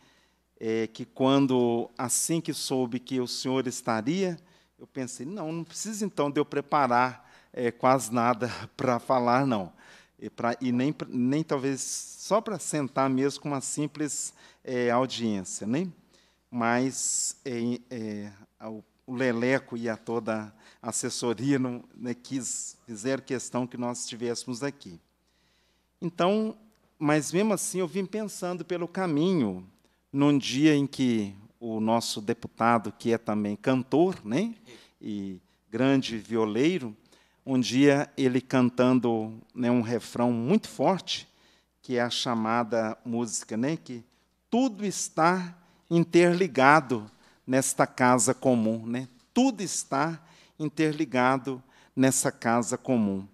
[SPEAKER 5] é, que quando, assim que soube que o senhor estaria, eu pensei, não, não precisa então de eu preparar é, quase nada para falar, não. E, pra, e nem, nem talvez só para sentar mesmo com uma simples é, audiência. Né? Mas é, o o Leleco e a toda a assessoria não, né, quis, fizeram questão que nós estivéssemos aqui. Então, mas mesmo assim eu vim pensando pelo caminho, num dia em que o nosso deputado, que é também cantor, né, e grande violeiro, um dia ele cantando né, um refrão muito forte, que é a chamada música, né, que tudo está interligado nesta casa comum, né? Tudo está interligado nessa casa comum.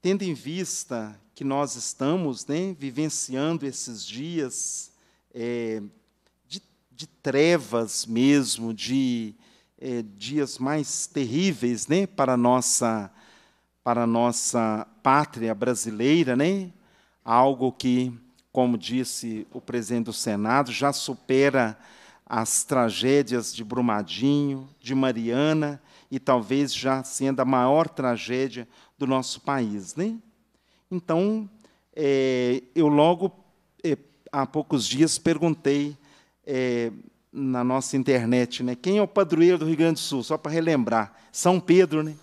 [SPEAKER 5] Tendo em vista que nós estamos né, vivenciando esses dias é, de, de, trevas mesmo, de é, dias mais terríveis né, para a nossa, para nossa pátria brasileira, né, algo que, como disse o presidente do Senado, já supera as tragédias de Brumadinho, de Mariana e talvez já sendo a maior tragédia do nosso país. Né? Então, é, eu logo, é, há poucos dias, perguntei é, na nossa internet né, quem é o padroeiro do Rio Grande do Sul, só para relembrar. São Pedro, né?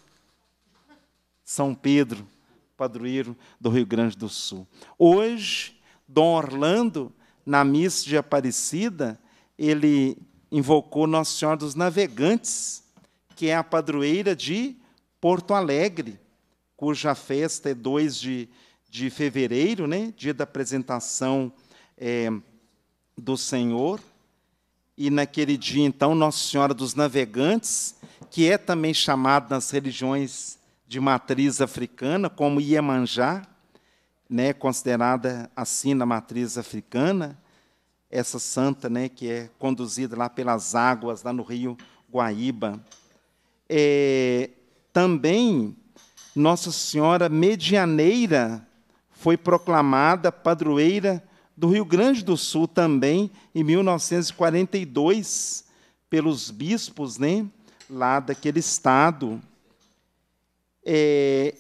[SPEAKER 5] São Pedro, padroeiro do Rio Grande do Sul. Hoje, Dom Orlando, na missa de Aparecida, ele invocou Nossa Senhora dos Navegantes, que é a padroeira de Porto Alegre, cuja festa é 2 de, de fevereiro, né? dia da apresentação é, do Senhor. E naquele dia, então, Nossa Senhora dos Navegantes, que é também chamada nas religiões de matriz africana, como Iemanjá, né, considerada assim na matriz africana, essa santa, né, que é conduzida lá pelas águas, lá no rio Guaíba. É, também Nossa Senhora Medianeira foi proclamada padroeira do Rio Grande do Sul também em 1942 pelos bispos, né, lá daquele estado. É,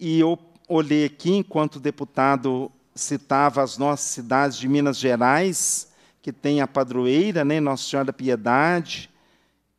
[SPEAKER 5] e eu olhei aqui enquanto deputado citava as nossas cidades de Minas Gerais, que tem a padroeira, né, Nossa Senhora da Piedade,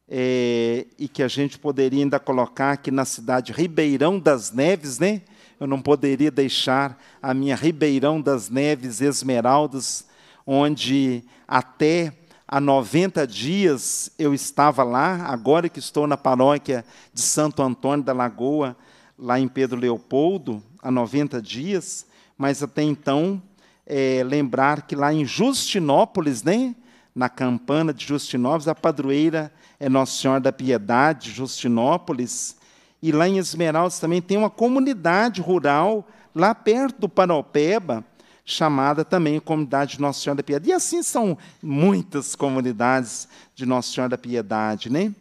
[SPEAKER 5] é, e que a gente poderia ainda colocar aqui na cidade Ribeirão das Neves, né? Eu não poderia deixar a minha Ribeirão das Neves Esmeraldas, onde até há 90 dias eu estava lá, agora que estou na paróquia de Santo Antônio da Lagoa, lá em Pedro Leopoldo, há 90 dias, mas até então é, lembrar que lá em Justinópolis, né, na campana de Justinópolis, a padroeira é Nossa Senhora da Piedade, Justinópolis, e lá em Esmeraldas também tem uma comunidade rural, lá perto do Paropeba, chamada também Comunidade de Nossa Senhora da Piedade. E assim são muitas comunidades de Nossa Senhora da Piedade, né?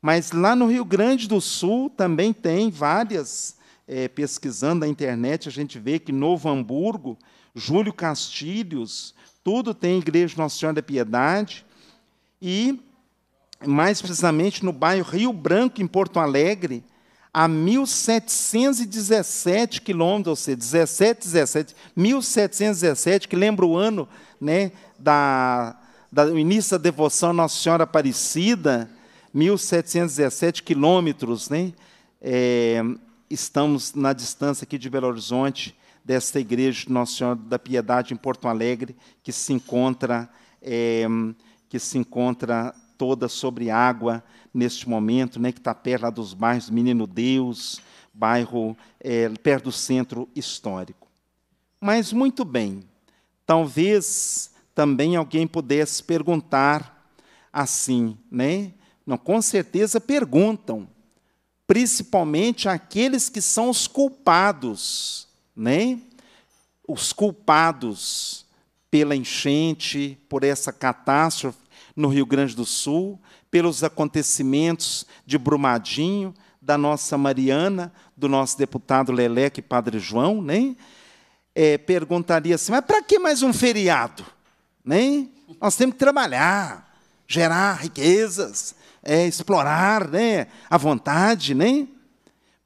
[SPEAKER 5] Mas lá no Rio Grande do Sul também tem várias é, pesquisando na internet, a gente vê que Novo Hamburgo, Júlio Castilhos, tudo tem Igreja Nossa Senhora da Piedade. E, mais precisamente, no bairro Rio Branco, em Porto Alegre, a 1717 quilômetros, ou seja, 17, 17, 1717, que lembra o ano né, da, da, do início da devoção Nossa Senhora Aparecida, 1717 quilômetros, né? É, estamos na distância aqui de Belo Horizonte, desta igreja de Nossa Senhora da Piedade em Porto Alegre, que se encontra, é, que se encontra toda sobre água neste momento, né, que está perto lá dos bairros Menino Deus, bairro é, perto do centro histórico. Mas muito bem, talvez também alguém pudesse perguntar assim, né? Não, com certeza perguntam, principalmente aqueles que são os culpados, né? Os culpados pela enchente, por essa catástrofe no Rio Grande do Sul, pelos acontecimentos de Brumadinho, da nossa Mariana, do nosso deputado Leleque é Padre João, né? É, perguntaria assim: mas para que mais um feriado? Né? Nós temos que trabalhar, gerar riquezas, é, explorar né, a vontade. Né?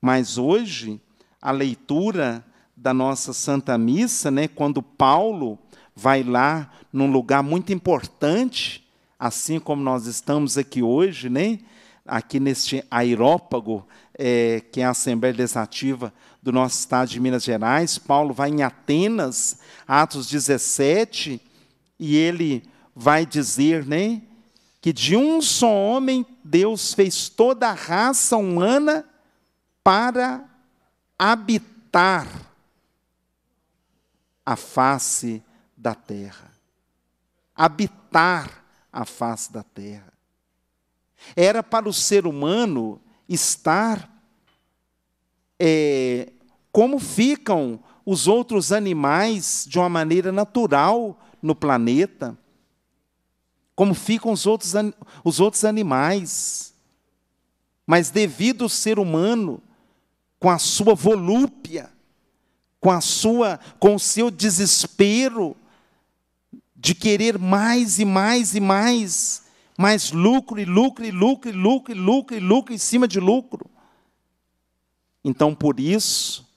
[SPEAKER 5] Mas hoje, a leitura da nossa Santa Missa, né, quando Paulo vai lá num lugar muito importante, assim como nós estamos aqui hoje, né, aqui neste aerópago, é, que é a Assembleia Legislativa do nosso estado de Minas Gerais. Paulo vai em Atenas, Atos 17, e ele vai dizer, né, que de um só homem Deus fez toda a raça humana para habitar a face da terra. Habitar a face da terra. Era para o ser humano estar é, como ficam os outros animais de uma maneira natural no planeta como ficam os outros, os outros animais. Mas devido ao ser humano, com a sua volúpia, com a sua, com o seu desespero de querer mais e mais e mais, mais lucro e lucro e lucro e lucro e lucro e lucro em cima de lucro. Então, por isso,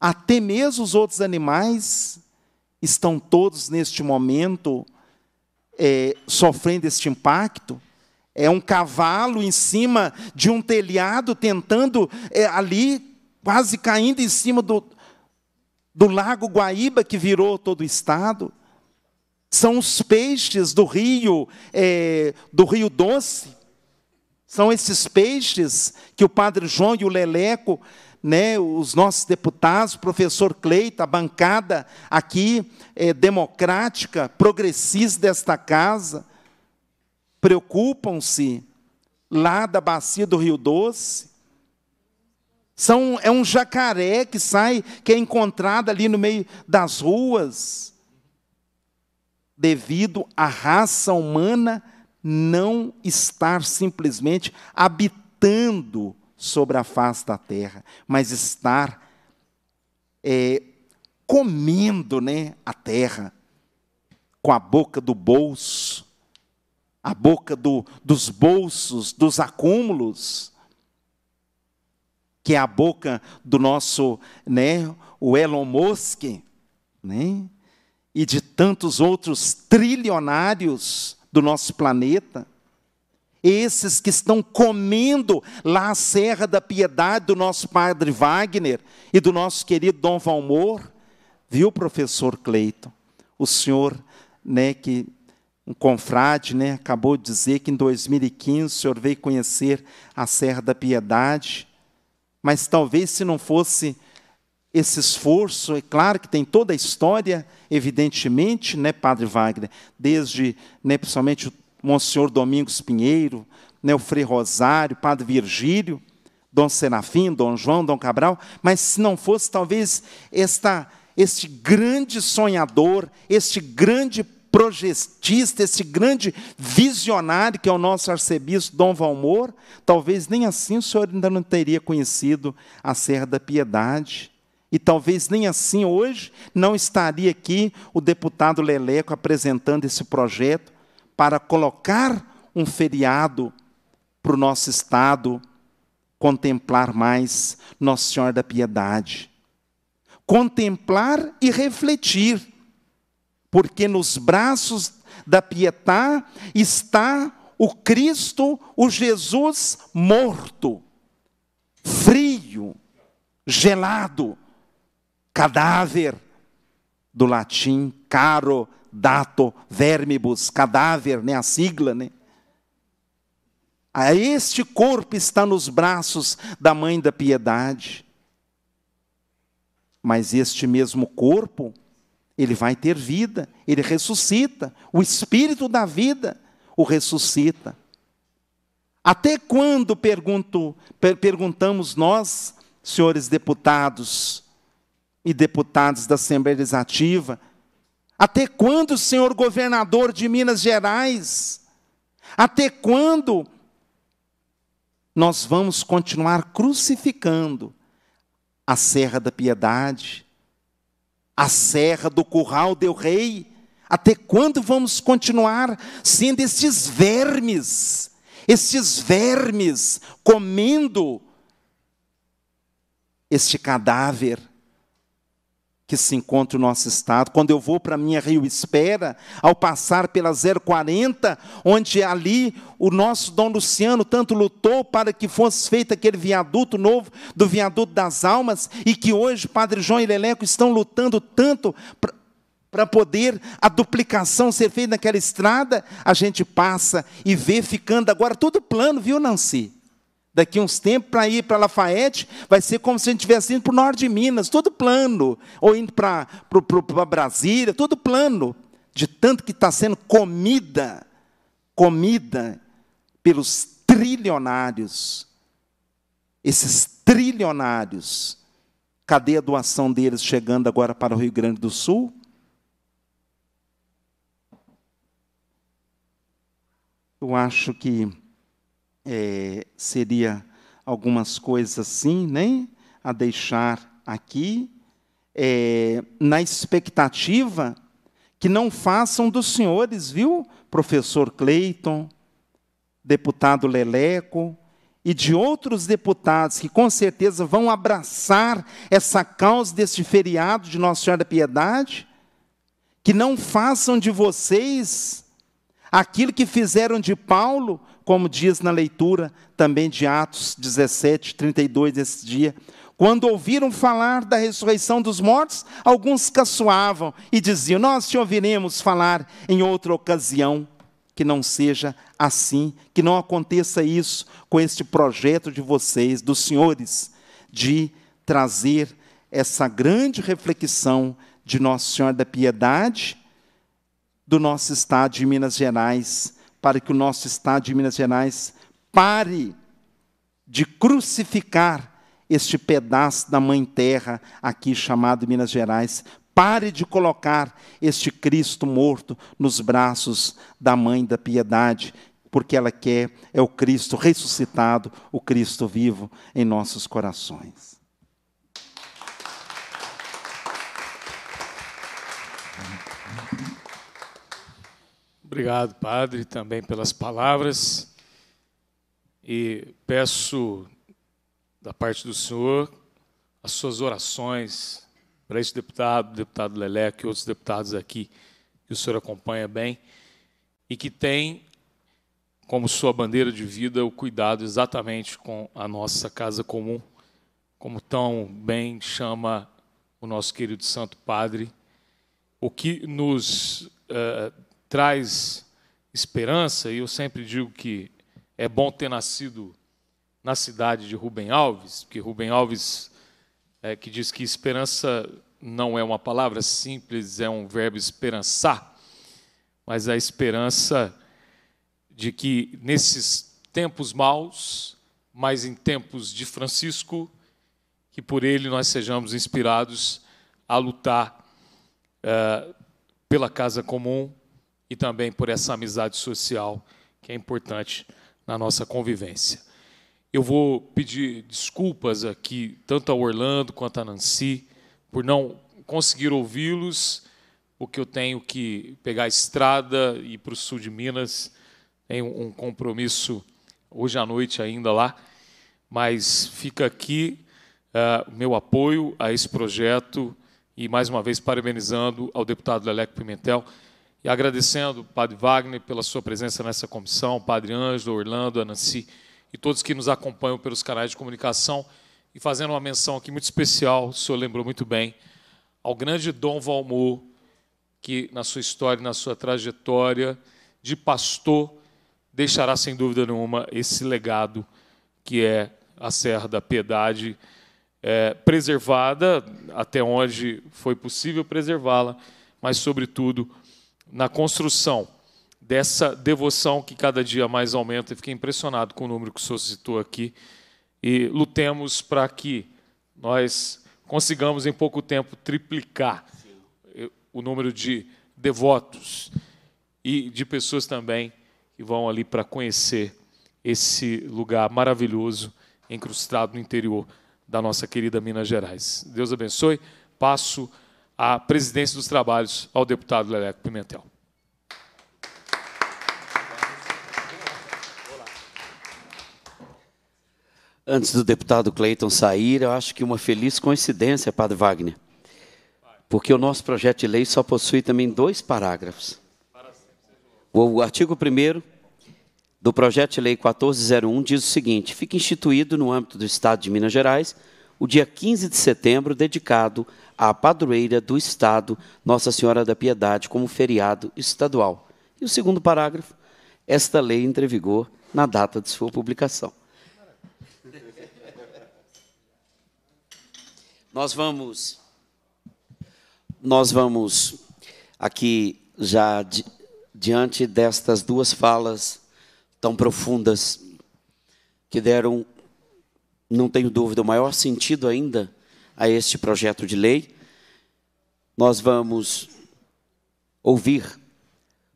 [SPEAKER 5] até mesmo os outros animais estão todos neste momento é, sofrendo este impacto. É um cavalo em cima de um telhado, tentando é, ali, quase caindo em cima do, do lago Guaíba, que virou todo o estado. São os peixes do rio, é, do rio Doce. São esses peixes que o padre João e o Leleco né, os nossos deputados, o professor Cleita, a bancada aqui é, democrática, progressista desta casa, preocupam-se lá da bacia do Rio Doce. São, é um jacaré que sai, que é encontrado ali no meio das ruas, devido à raça humana não estar simplesmente habitando sobre a face da terra, mas estar é, comendo né, a terra com a boca do bolso, a boca do, dos bolsos, dos acúmulos, que é a boca do nosso, né, o Elon Musk, né, e de tantos outros trilionários do nosso planeta. Esses que estão comendo lá a Serra da Piedade do nosso padre Wagner e do nosso querido Dom Valmor, viu, professor Cleiton? O senhor, né, que um confrade, né, acabou de dizer que em 2015 o senhor veio conhecer a Serra da Piedade, mas talvez se não fosse esse esforço, é claro que tem toda a história, evidentemente, né, Padre Wagner, desde, né, principalmente o Monsenhor Domingos Pinheiro, né, o Frei Rosário, Padre Virgílio, Dom Serafim, Dom João, Dom Cabral, mas se não fosse talvez esta, este grande sonhador, este grande projetista, este grande visionário que é o nosso arcebispo Dom Valmor, talvez nem assim o senhor ainda não teria conhecido a Serra da Piedade. E talvez nem assim hoje não estaria aqui o deputado Leleco apresentando esse projeto, para colocar um feriado para o nosso estado contemplar mais Nossa Senhora da Piedade. Contemplar e refletir, porque nos braços da Pietá está o Cristo, o Jesus morto, frio, gelado, cadáver, do latim caro dato, vermibus, cadáver, né? a sigla. Né? Ah, este corpo está nos braços da mãe da piedade. Mas este mesmo corpo, ele vai ter vida, ele ressuscita. O espírito da vida o ressuscita. Até quando, pergunto, per perguntamos nós, senhores deputados e deputados da Assembleia Legislativa, até quando, senhor governador de Minas Gerais? Até quando nós vamos continuar crucificando a Serra da Piedade, a Serra do Curral del Rei? Até quando vamos continuar sendo estes vermes, estes vermes comendo este cadáver que se encontra o nosso estado. Quando eu vou para a minha Rio Espera, ao passar pela 040, onde ali o nosso Dom Luciano tanto lutou para que fosse feito aquele viaduto novo, do viaduto das almas, e que hoje Padre João e Leleco estão lutando tanto para poder a duplicação ser feita naquela estrada, a gente passa e vê ficando agora tudo plano, viu, Nancy? daqui uns tempos para ir para Lafayette, vai ser como se a gente estivesse indo para o norte de Minas, todo plano, ou indo para, para, para Brasília, todo plano, de tanto que está sendo comida, comida pelos trilionários, esses trilionários, cadê a doação deles chegando agora para o Rio Grande do Sul? Eu acho que é, seria algumas coisas assim, né? A deixar aqui, é, na expectativa que não façam dos senhores, viu, professor Cleiton, deputado Leleco e de outros deputados que com certeza vão abraçar essa causa deste feriado de Nossa Senhora da Piedade, que não façam de vocês aquilo que fizeram de Paulo como diz na leitura também de Atos 17, 32, nesse dia. Quando ouviram falar da ressurreição dos mortos, alguns caçoavam e diziam: Nós te ouviremos falar em outra ocasião. Que não seja assim, que não aconteça isso com este projeto de vocês, dos senhores, de trazer essa grande reflexão de Nossa Senhora da Piedade, do nosso estado de Minas Gerais para que o nosso Estado de Minas Gerais pare de crucificar este pedaço da Mãe Terra aqui chamado Minas Gerais. Pare de colocar este Cristo morto nos braços da Mãe da Piedade, porque ela quer é o Cristo ressuscitado, o Cristo vivo em nossos corações.
[SPEAKER 1] Obrigado, padre, também pelas palavras. E peço da parte do senhor as suas orações para esse deputado, deputado Leleco e outros deputados aqui que o senhor acompanha bem e que tem como sua bandeira de vida o cuidado exatamente com a nossa casa comum, como tão bem chama o nosso querido Santo Padre, o que nos uh, traz esperança, e eu sempre digo que é bom ter nascido na cidade de Rubem Alves, porque Rubem Alves é, que diz que esperança não é uma palavra simples, é um verbo esperançar, mas a esperança de que nesses tempos maus, mas em tempos de Francisco, que por ele nós sejamos inspirados a lutar é, pela casa comum, e também por essa amizade social que é importante na nossa convivência. Eu vou pedir desculpas aqui, tanto ao Orlando quanto à Nancy, por não conseguir ouvi-los, porque eu tenho que pegar a estrada e ir para o sul de Minas, tenho um compromisso hoje à noite ainda lá, mas fica aqui ah, o uh, meu apoio a esse projeto e, mais uma vez, parabenizando ao deputado Leleco Pimentel agradecendo o Padre Wagner pela sua presença nessa comissão, o Padre Ângelo, Orlando, Anansi e todos que nos acompanham pelos canais de comunicação. E fazendo uma menção aqui muito especial, o senhor lembrou muito bem, ao grande Dom Valmor, que na sua história, na sua trajetória de pastor, deixará sem dúvida nenhuma esse legado que é a Serra da Piedade, é, preservada até onde foi possível preservá-la, mas, sobretudo, na construção dessa devoção que cada dia mais aumenta. E fiquei impressionado com o número que o senhor citou aqui. E lutemos para que nós consigamos, em pouco tempo, triplicar Sim. Eh, o número de devotos e de pessoas também que vão ali para conhecer esse lugar maravilhoso incrustado no interior da nossa querida Minas Gerais. Deus abençoe. Passo a presidência dos trabalhos ao deputado Leleco Pimentel.
[SPEAKER 2] Antes do deputado Cleiton sair, eu acho que uma feliz coincidência, Padre Wagner, porque o nosso projeto de lei só possui também dois parágrafos. O artigo 1 do projeto de lei 1401 diz o seguinte: fica instituído no âmbito do Estado de Minas Gerais o dia 15 de setembro dedicado a padroeira do Estado, Nossa Senhora da Piedade, como feriado estadual. E o segundo parágrafo, esta lei entre em vigor na data de sua publicação. Nós vamos, nós vamos aqui já di, diante destas duas falas tão profundas que deram, não tenho dúvida, o maior sentido ainda a este projeto de lei. Nós vamos ouvir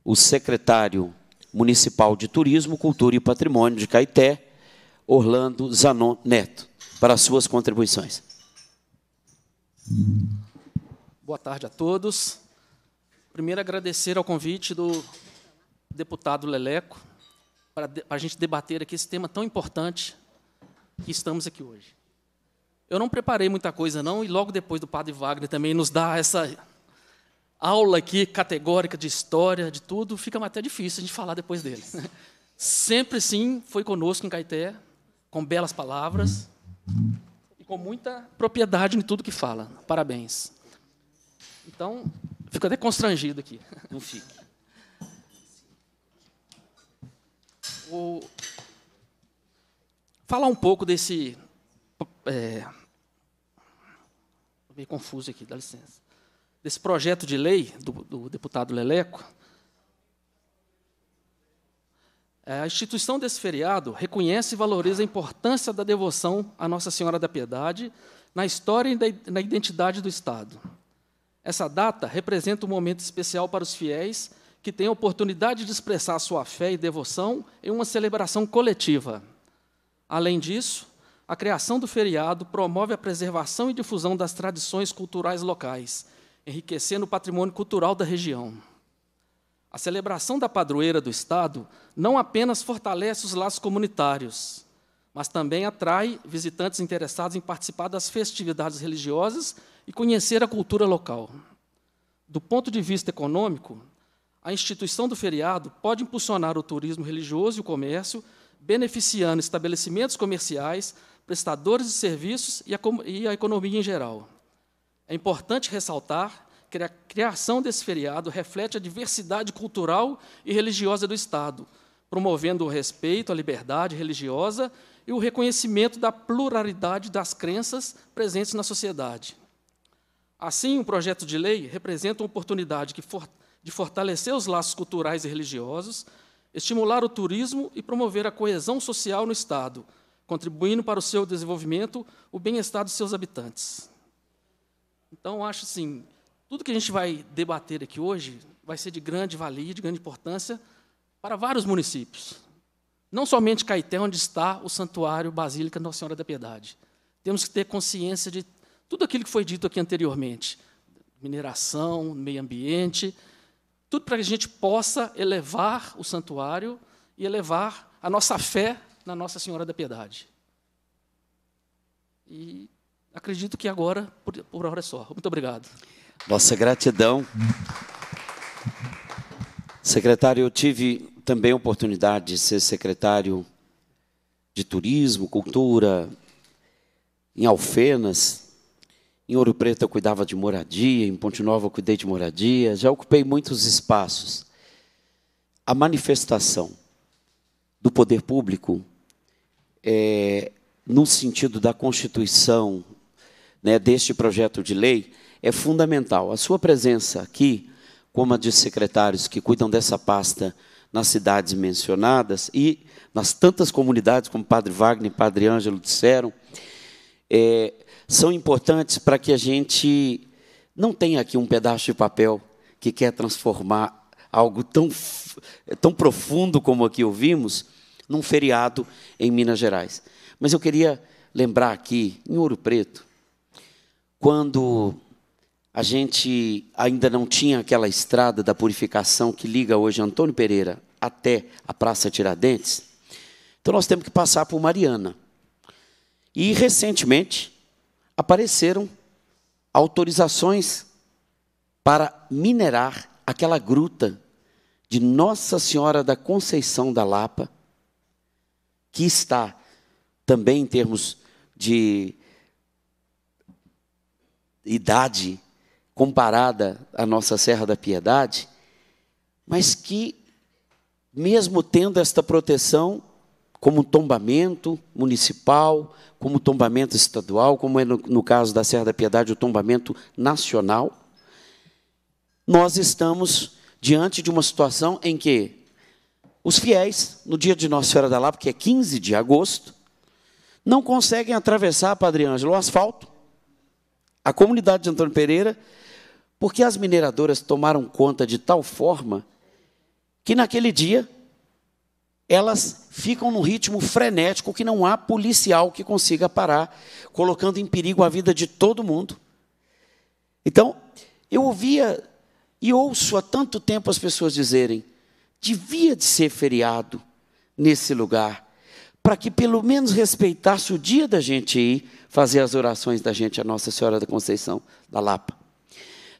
[SPEAKER 2] o secretário municipal de Turismo, Cultura e Patrimônio de Caeté, Orlando Zanon Neto, para suas contribuições.
[SPEAKER 4] Boa tarde a todos. Primeiro, agradecer ao convite do deputado Leleco para a gente debater aqui esse tema tão importante que estamos aqui hoje. Eu não preparei muita coisa, não, e logo depois do Padre Wagner também nos dá essa aula aqui categórica de história, de tudo, fica até difícil a gente falar depois dele. Sempre sim foi conosco em Caeté, com belas palavras e com muita propriedade em tudo que fala. Parabéns. Então, fico até constrangido aqui. Não fique. O... Falar um pouco desse é meio confuso aqui, dá licença. Desse projeto de lei do, do deputado Leleco, é, a instituição desse feriado reconhece e valoriza a importância da devoção à Nossa Senhora da Piedade na história e na identidade do Estado. Essa data representa um momento especial para os fiéis que têm a oportunidade de expressar sua fé e devoção em uma celebração coletiva. Além disso, a criação do feriado promove a preservação e difusão das tradições culturais locais, enriquecendo o patrimônio cultural da região. A celebração da padroeira do Estado não apenas fortalece os laços comunitários, mas também atrai visitantes interessados em participar das festividades religiosas e conhecer a cultura local. Do ponto de vista econômico, a instituição do feriado pode impulsionar o turismo religioso e o comércio, beneficiando estabelecimentos comerciais, prestadores de serviços e a, e a economia em geral. É importante ressaltar que a criação desse feriado reflete a diversidade cultural e religiosa do Estado, promovendo o respeito à liberdade religiosa e o reconhecimento da pluralidade das crenças presentes na sociedade. Assim, o projeto de lei representa uma oportunidade de fortalecer os laços culturais e religiosos, estimular o turismo e promover a coesão social no Estado, contribuindo para o seu desenvolvimento, o bem-estar dos seus habitantes. Então, acho assim, tudo que a gente vai debater aqui hoje vai ser de grande valia, de grande importância para vários municípios. Não somente Caeté, onde está o Santuário Basílica Nossa Senhora da Piedade. Temos que ter consciência de tudo aquilo que foi dito aqui anteriormente. Mineração, meio ambiente, tudo para que a gente possa elevar o santuário e elevar a nossa fé na Nossa Senhora da Piedade. E acredito que agora, por, por hora é só. Muito obrigado.
[SPEAKER 2] Nossa gratidão. Secretário, eu tive também a oportunidade de ser secretário de Turismo, Cultura, em Alfenas. Em Ouro Preto eu cuidava de moradia, em Ponte Nova eu cuidei de moradia, já ocupei muitos espaços. A manifestação do poder público é, no sentido da constituição né, deste projeto de lei, é fundamental. A sua presença aqui, como a de secretários que cuidam dessa pasta nas cidades mencionadas e nas tantas comunidades, como Padre Wagner e Padre Ângelo disseram, é, são importantes para que a gente não tenha aqui um pedaço de papel que quer transformar algo tão, tão profundo como aqui ouvimos num feriado em Minas Gerais. Mas eu queria lembrar aqui, em Ouro Preto, quando a gente ainda não tinha aquela estrada da purificação que liga hoje Antônio Pereira até a Praça Tiradentes, então nós temos que passar por Mariana. E recentemente apareceram autorizações para minerar aquela gruta de Nossa Senhora da Conceição da Lapa, que está também em termos de idade comparada à nossa Serra da Piedade, mas que, mesmo tendo esta proteção, como tombamento municipal, como tombamento estadual, como é no, no caso da Serra da Piedade, o tombamento nacional, nós estamos diante de uma situação em que os fiéis, no dia de Nossa Senhora da Lapa, que é 15 de agosto, não conseguem atravessar, Padre Ângelo, o asfalto, a comunidade de Antônio Pereira, porque as mineradoras tomaram conta de tal forma que naquele dia elas ficam num ritmo frenético que não há policial que consiga parar, colocando em perigo a vida de todo mundo. Então, eu ouvia e ouço há tanto tempo as pessoas dizerem: devia de ser feriado nesse lugar, para que pelo menos respeitasse o dia da gente ir fazer as orações da gente a Nossa Senhora da Conceição da Lapa.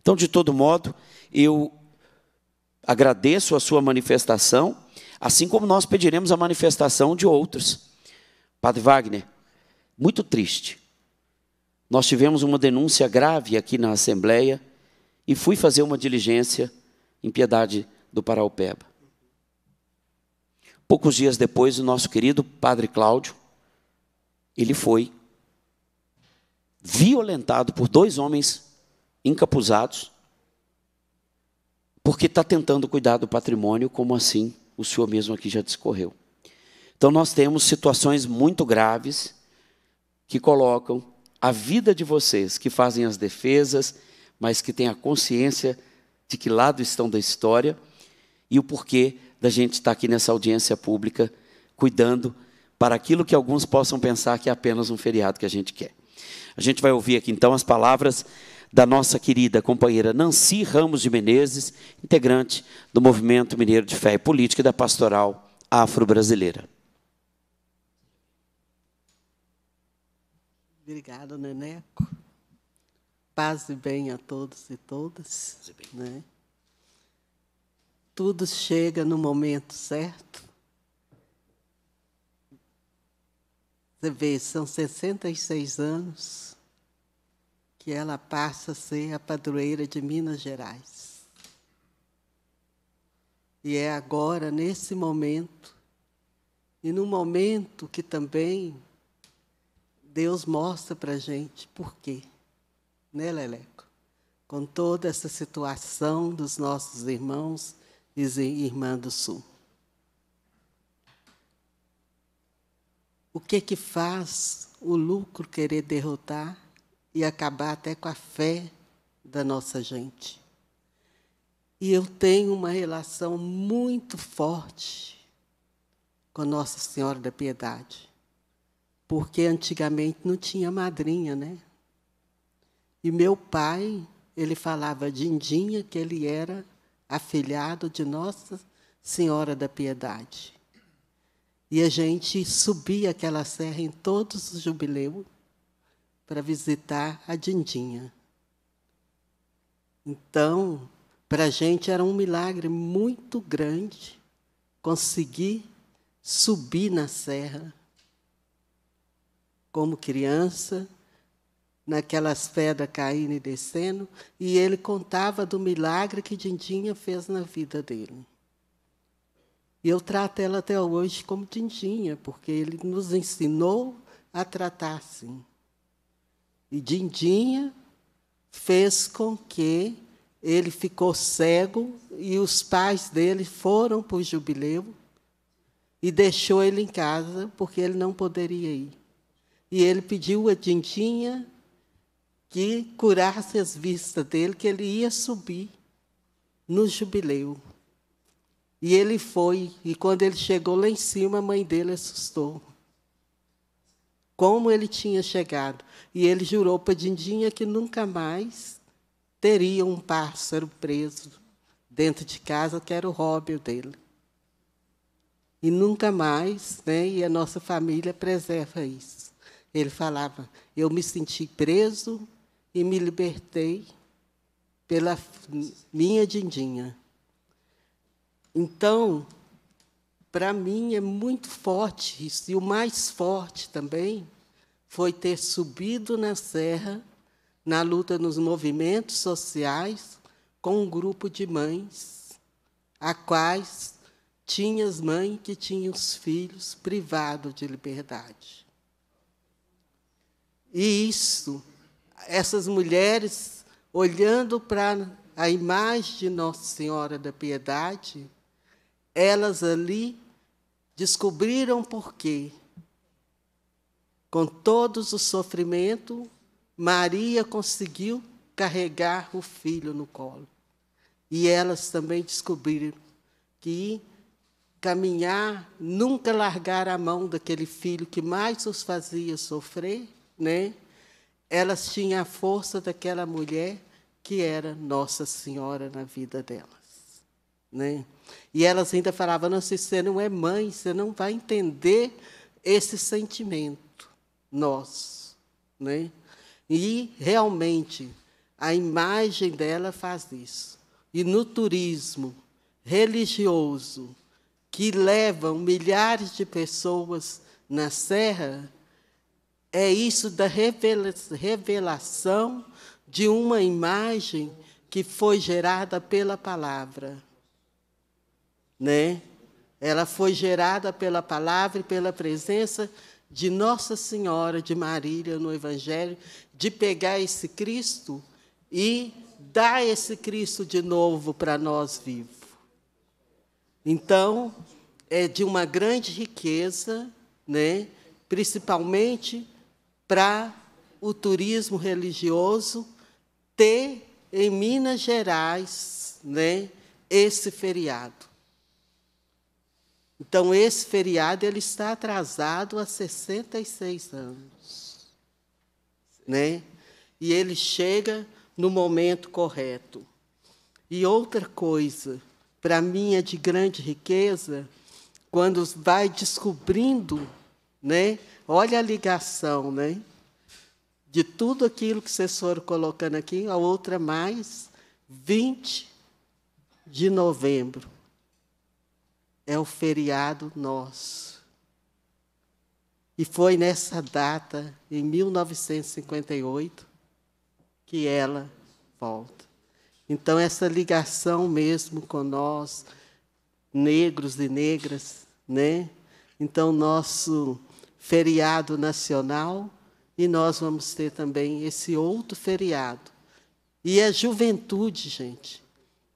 [SPEAKER 2] Então, de todo modo, eu agradeço a sua manifestação, assim como nós pediremos a manifestação de outros. Padre Wagner, muito triste. Nós tivemos uma denúncia grave aqui na Assembleia e fui fazer uma diligência em piedade do Paraupeba. Poucos dias depois, o nosso querido padre Cláudio, ele foi violentado por dois homens encapuzados, porque está tentando cuidar do patrimônio, como assim o senhor mesmo aqui já discorreu. Então, nós temos situações muito graves que colocam a vida de vocês, que fazem as defesas, mas que têm a consciência de que lado estão da história e o porquê da gente estar aqui nessa audiência pública, cuidando para aquilo que alguns possam pensar que é apenas um feriado que a gente quer. A gente vai ouvir aqui então as palavras da nossa querida companheira Nancy Ramos de Menezes, integrante do Movimento Mineiro de Fé e Política e da Pastoral Afro-Brasileira.
[SPEAKER 6] Obrigada, Neneco. Paz e bem a todos e todas. Paz e bem. Né? tudo chega no momento certo. Você vê, são 66 anos que ela passa a ser a padroeira de Minas Gerais. E é agora, nesse momento, e num momento que também Deus mostra para a gente por quê, né, Leleco? Com toda essa situação dos nossos irmãos dizer Irmã do Sul. O que é que faz o lucro querer derrotar e acabar até com a fé da nossa gente? E eu tenho uma relação muito forte com Nossa Senhora da Piedade. Porque antigamente não tinha madrinha, né? E meu pai, ele falava Dindinha, que ele era afilhado de Nossa Senhora da Piedade. E a gente subia aquela serra em todos os jubileus para visitar a Dindinha. Então, para a gente era um milagre muito grande conseguir subir na serra como criança, naquelas pedras caindo e descendo, e ele contava do milagre que Dindinha fez na vida dele. E eu trato ela até hoje como Dindinha, porque ele nos ensinou a tratar assim. E Dindinha fez com que ele ficou cego e os pais dele foram para o jubileu e deixou ele em casa porque ele não poderia ir. E ele pediu a Dindinha que curasse as vistas dele, que ele ia subir no jubileu. E ele foi, e quando ele chegou lá em cima, a mãe dele assustou. Como ele tinha chegado. E ele jurou para Dindinha que nunca mais teria um pássaro preso dentro de casa, que era o hobby dele. E nunca mais, né, e a nossa família preserva isso. Ele falava: Eu me senti preso, e me libertei pela minha dindinha. Então, para mim é muito forte isso, e o mais forte também foi ter subido na serra na luta nos movimentos sociais com um grupo de mães, a quais tinha as mães que tinham os filhos privados de liberdade. E isso essas mulheres olhando para a imagem de Nossa Senhora da Piedade, elas ali descobriram por quê. Com todos o sofrimento, Maria conseguiu carregar o filho no colo. E elas também descobriram que caminhar, nunca largar a mão daquele filho que mais os fazia sofrer, né? elas tinham a força daquela mulher que era Nossa Senhora na vida delas. Né? E elas ainda falavam: não, se você não é mãe, você não vai entender esse sentimento, nós. Né? E, realmente, a imagem dela faz isso. E no turismo religioso, que levam milhares de pessoas na Serra, é isso da revelação de uma imagem que foi gerada pela palavra. Né? Ela foi gerada pela palavra e pela presença de Nossa Senhora de Marília no Evangelho, de pegar esse Cristo e dar esse Cristo de novo para nós vivos. Então, é de uma grande riqueza, né? principalmente para o turismo religioso ter em Minas Gerais né, esse feriado. Então, esse feriado ele está atrasado há 66 anos. Né? E ele chega no momento correto. E outra coisa, para mim é de grande riqueza, quando vai descobrindo né, Olha a ligação, né? De tudo aquilo que vocês foram colocando aqui, a outra mais 20 de novembro. É o feriado nosso. E foi nessa data, em 1958, que ela volta. Então, essa ligação mesmo com nós, negros e negras, né? Então, nosso feriado nacional e nós vamos ter também esse outro feriado. E a é juventude, gente.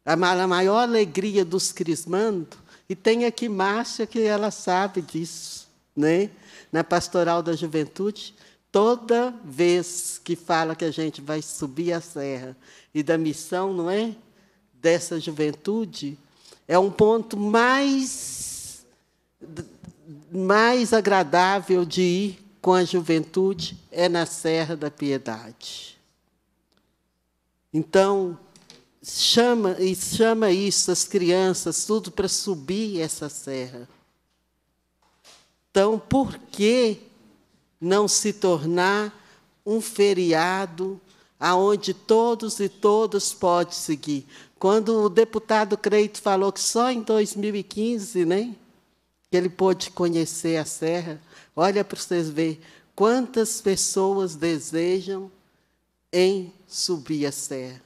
[SPEAKER 6] A maior alegria dos crismandos, e tem aqui Márcia que ela sabe disso, né? Na pastoral da juventude, toda vez que fala que a gente vai subir a serra e da missão, não é? Dessa juventude, é um ponto mais mais agradável de ir com a juventude é na Serra da Piedade. Então, chama e chama isso as crianças tudo para subir essa serra. Então, por que não se tornar um feriado aonde todos e todas podem seguir? Quando o deputado Creito falou que só em 2015, né? que ele pôde conhecer a serra. Olha para vocês verem quantas pessoas desejam em subir a serra.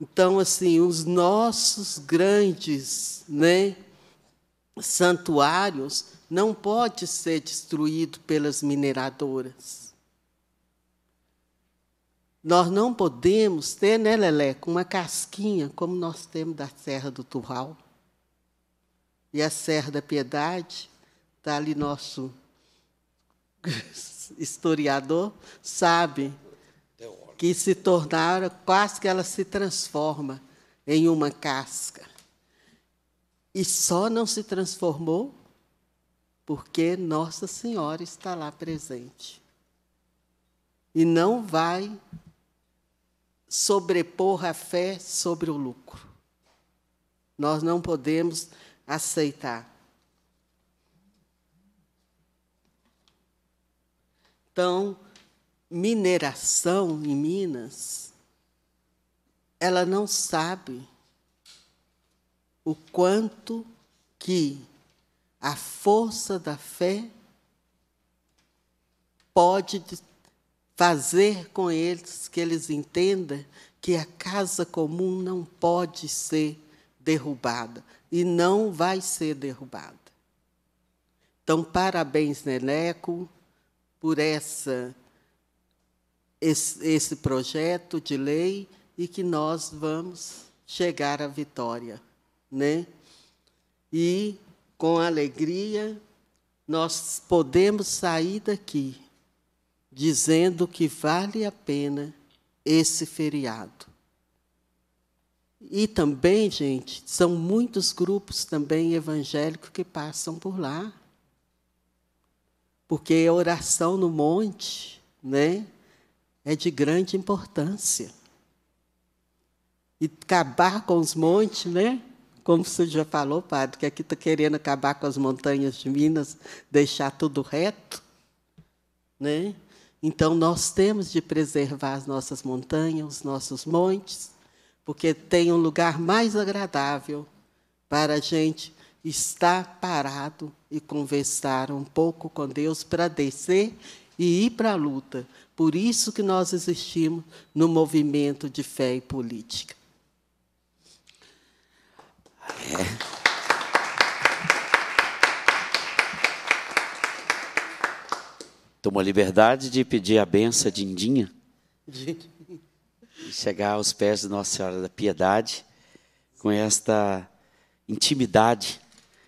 [SPEAKER 6] Então, assim, os nossos grandes né, santuários não pode ser destruído pelas mineradoras. Nós não podemos ter, né, Leleco, uma casquinha como nós temos da Serra do Turral e a Serra da Piedade, está ali nosso historiador, sabe que se tornaram, quase que ela se transforma em uma casca. E só não se transformou porque Nossa Senhora está lá presente. E não vai sobrepor a fé sobre o lucro. Nós não podemos aceitar. Então, mineração em Minas, ela não sabe o quanto que a força da fé pode fazer com eles que eles entendam que a casa comum não pode ser derrubada e não vai ser derrubada. Então, parabéns, Neneco, por essa, esse, esse projeto de lei e que nós vamos chegar à vitória. Né? E, com alegria, nós podemos sair daqui dizendo que vale a pena esse feriado. E também, gente, são muitos grupos também evangélicos que passam por lá. Porque a oração no monte, né, é de grande importância. E acabar com os montes, né? Como você já falou, padre, que aqui está querendo acabar com as montanhas de Minas, deixar tudo reto, né? Então, nós temos de preservar as nossas montanhas, os nossos montes, porque tem um lugar mais agradável para a gente estar parado e conversar um pouco com Deus para descer e ir para a luta. Por isso que nós existimos no movimento de fé e política.
[SPEAKER 2] É. a liberdade de pedir a benção de Indinha. Gente chegar aos pés de Nossa Senhora da Piedade com esta intimidade,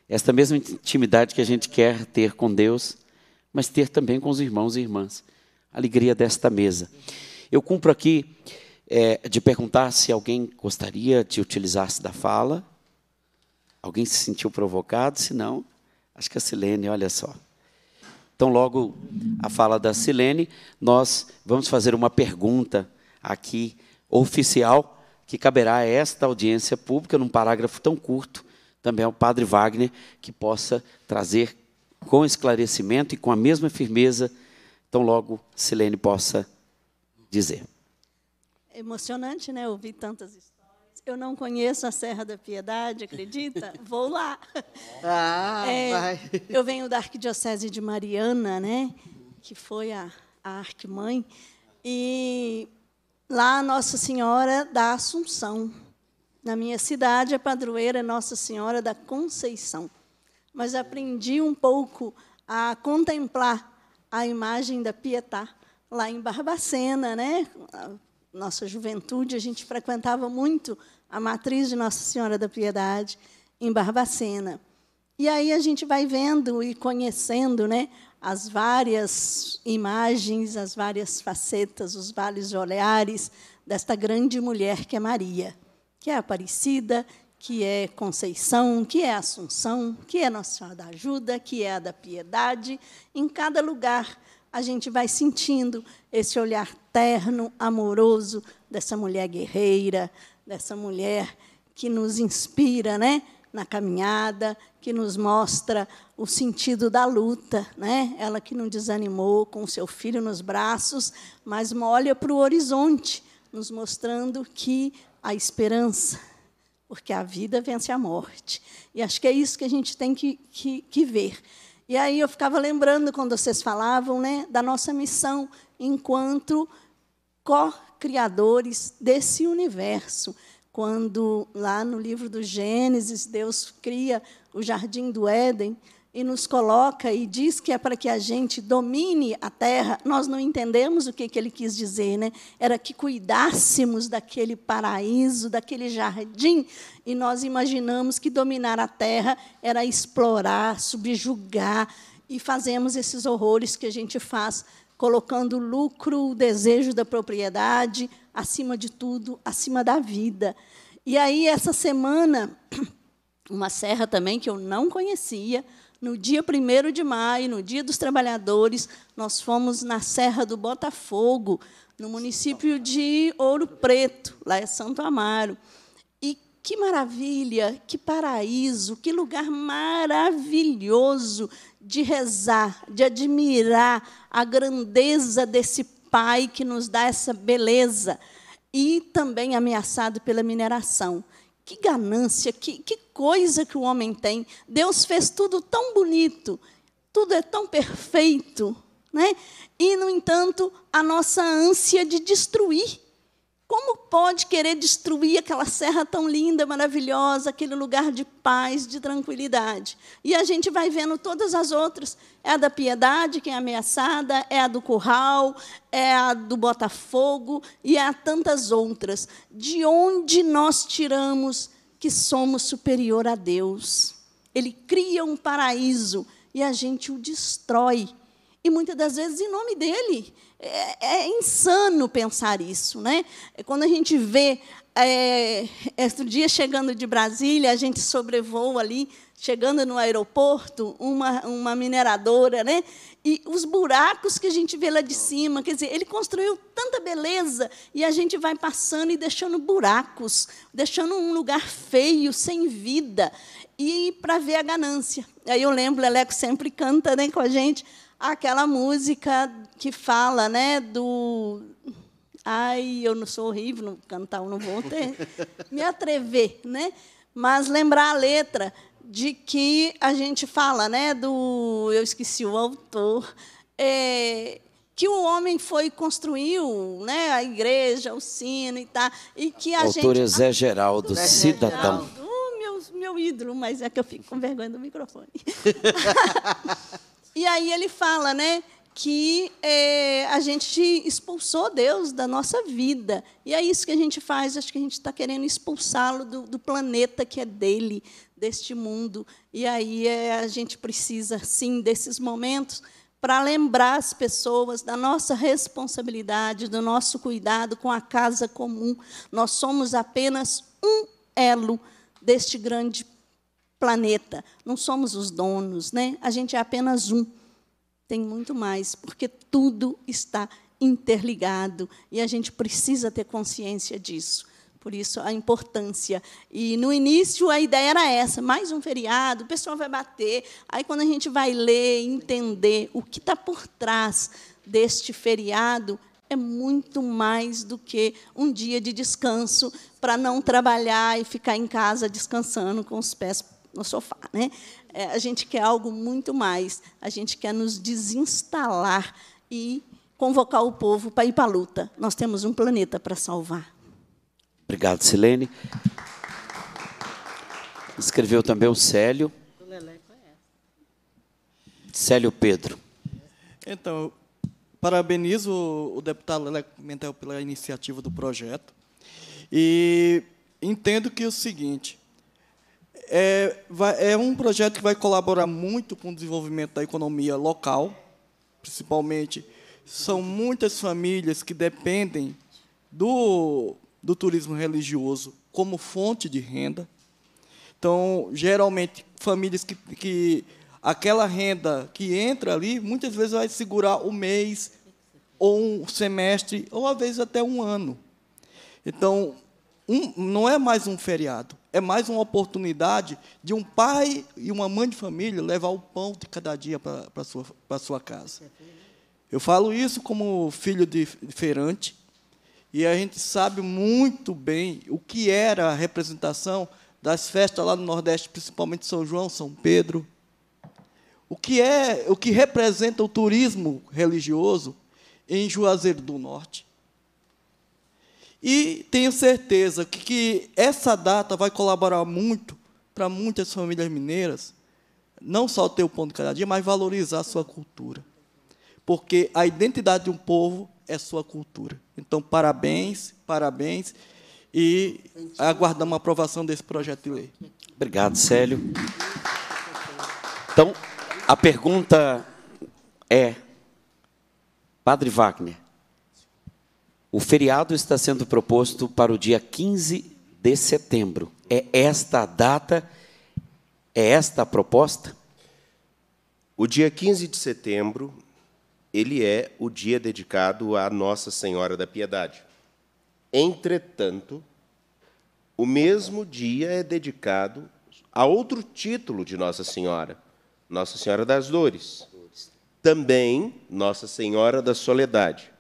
[SPEAKER 2] esta mesma intimidade que a gente quer ter com Deus, mas ter também com os irmãos e irmãs. Alegria desta mesa. Eu cumpro aqui é, de perguntar se alguém gostaria de utilizar-se da fala. Alguém se sentiu provocado? Se não, acho que a Silene, olha só. Então, logo a fala da Silene, nós vamos fazer uma pergunta aqui oficial que caberá a esta audiência pública, num parágrafo tão curto, também ao padre Wagner, que possa trazer com esclarecimento e com a mesma firmeza, tão logo Silene possa dizer.
[SPEAKER 7] É emocionante, né? Ouvir tantas histórias. Eu não conheço a Serra da Piedade, acredita? Vou lá. Ah, é, vai. Eu venho da Arquidiocese de Mariana, né? Que foi a, a arquimãe. E lá Nossa Senhora da Assunção. Na minha cidade, a padroeira é Nossa Senhora da Conceição. Mas aprendi um pouco a contemplar a imagem da Pietá lá em Barbacena, né? Nossa juventude, a gente frequentava muito a matriz de Nossa Senhora da Piedade em Barbacena. E aí a gente vai vendo e conhecendo, né, as várias imagens, as várias facetas, os vários olhares desta grande mulher que é Maria, que é Aparecida, que é Conceição, que é Assunção, que é Nossa Senhora da Ajuda, que é a da Piedade. Em cada lugar a gente vai sentindo esse olhar terno, amoroso dessa mulher guerreira, dessa mulher que nos inspira, né? na caminhada, que nos mostra o sentido da luta, né? Ela que não desanimou com seu filho nos braços, mas olha para o horizonte, nos mostrando que a esperança, porque a vida vence a morte. E acho que é isso que a gente tem que, que, que ver. E aí eu ficava lembrando quando vocês falavam, né, da nossa missão enquanto co-criadores desse universo quando lá no livro do Gênesis Deus cria o jardim do Éden e nos coloca e diz que é para que a gente domine a terra, nós não entendemos o que, que ele quis dizer, né? Era que cuidássemos daquele paraíso, daquele jardim, e nós imaginamos que dominar a terra era explorar, subjugar, e fazemos esses horrores que a gente faz, colocando o lucro, o desejo da propriedade, acima de tudo, acima da vida. E aí, essa semana, uma serra também que eu não conhecia, no dia 1 de maio, no Dia dos Trabalhadores, nós fomos na Serra do Botafogo, no município de Ouro Preto, lá é Santo Amaro. E que maravilha, que paraíso, que lugar maravilhoso de rezar, de admirar a grandeza desse pai que nos dá essa beleza, e também ameaçado pela mineração. Que ganância, que, que coisa que o homem tem. Deus fez tudo tão bonito, tudo é tão perfeito. Né? E, no entanto, a nossa ânsia de destruir como pode querer destruir aquela serra tão linda, maravilhosa, aquele lugar de paz, de tranquilidade? E a gente vai vendo todas as outras. É a da Piedade, que é ameaçada, é a do Curral, é a do Botafogo e é tantas outras. De onde nós tiramos que somos superior a Deus? Ele cria um paraíso e a gente o destrói. E muitas das vezes em nome dele. É, é insano pensar isso, né? É quando a gente vê é, dia chegando de Brasília, a gente sobrevoa ali, chegando no aeroporto, uma, uma mineradora, né? E os buracos que a gente vê lá de cima, quer dizer, ele construiu tanta beleza e a gente vai passando e deixando buracos, deixando um lugar feio, sem vida, e para ver a ganância. Aí eu lembro, o Leleco sempre canta né, com a gente, aquela música que fala, né, do ai, eu não sou horrível, não cantar, eu não vou ter, me atrever, né? Mas lembrar a letra de que a gente fala, né, do eu esqueci o autor, é, que o homem foi construiu, né, a igreja, o sino e tá, e que a autor gente Zé
[SPEAKER 2] Geraldo, Zé cidadão. Geraldo,
[SPEAKER 7] meu, meu ídolo, mas é que eu fico com vergonha do microfone. E aí ele fala, né? que é, a gente expulsou Deus da nossa vida. E é isso que a gente faz, acho que a gente está querendo expulsá-lo do, do, planeta que é dele, deste mundo. E aí é, a gente precisa, sim, desses momentos para lembrar as pessoas da nossa responsabilidade, do nosso cuidado com a casa comum. Nós somos apenas um elo deste grande planeta. Não somos os donos, né? A gente é apenas um. Tem muito mais, porque tudo está interligado e a gente precisa ter consciência disso. Por isso a importância. E no início a ideia era essa: mais um feriado, o pessoal vai bater. Aí quando a gente vai ler, entender o que está por trás deste feriado, é muito mais do que um dia de descanso para não trabalhar e ficar em casa descansando com os pés no sofá. Né? É, a gente quer algo muito mais, a gente quer nos desinstalar e convocar o povo para ir para a luta. Nós temos um planeta para salvar.
[SPEAKER 2] Obrigado, Silene. Escreveu também o Célio. O Célio Pedro.
[SPEAKER 8] Então, parabenizo o deputado Leleco Mentel pela iniciativa do projeto. E entendo que é o seguinte, é, vai, é um projeto que vai colaborar muito com o desenvolvimento da economia local, principalmente. São muitas famílias que dependem do, do turismo religioso como fonte de renda. Então, geralmente, famílias que, que aquela renda que entra ali, muitas vezes vai segurar o um mês, ou um semestre, ou às vezes até um ano. Então, um, não é mais um feriado, é mais uma oportunidade de um pai e uma mãe de família levar o pão de cada dia para a sua, sua casa. Eu falo isso como filho de feirante, e a gente sabe muito bem o que era a representação das festas lá no Nordeste, principalmente São João, São Pedro. O que é, o que representa o turismo religioso em Juazeiro do Norte? E tenho certeza que, que essa data vai colaborar muito para muitas famílias mineiras, não só ter o pão de cada dia, mas valorizar a sua cultura. Porque a identidade de um povo é sua cultura. Então, parabéns, parabéns, e aguardamos a aprovação desse projeto de lei. Obrigado, Célio. Então, a pergunta é,
[SPEAKER 2] Padre Wagner, o feriado está sendo proposto para o dia 15 de setembro. É esta a data? É esta a proposta?
[SPEAKER 3] O dia 15 de setembro, ele é o dia dedicado à Nossa Senhora da Piedade. Entretanto, o mesmo dia é dedicado a outro título de Nossa Senhora, Nossa Senhora das Dores, também Nossa Senhora da Soledade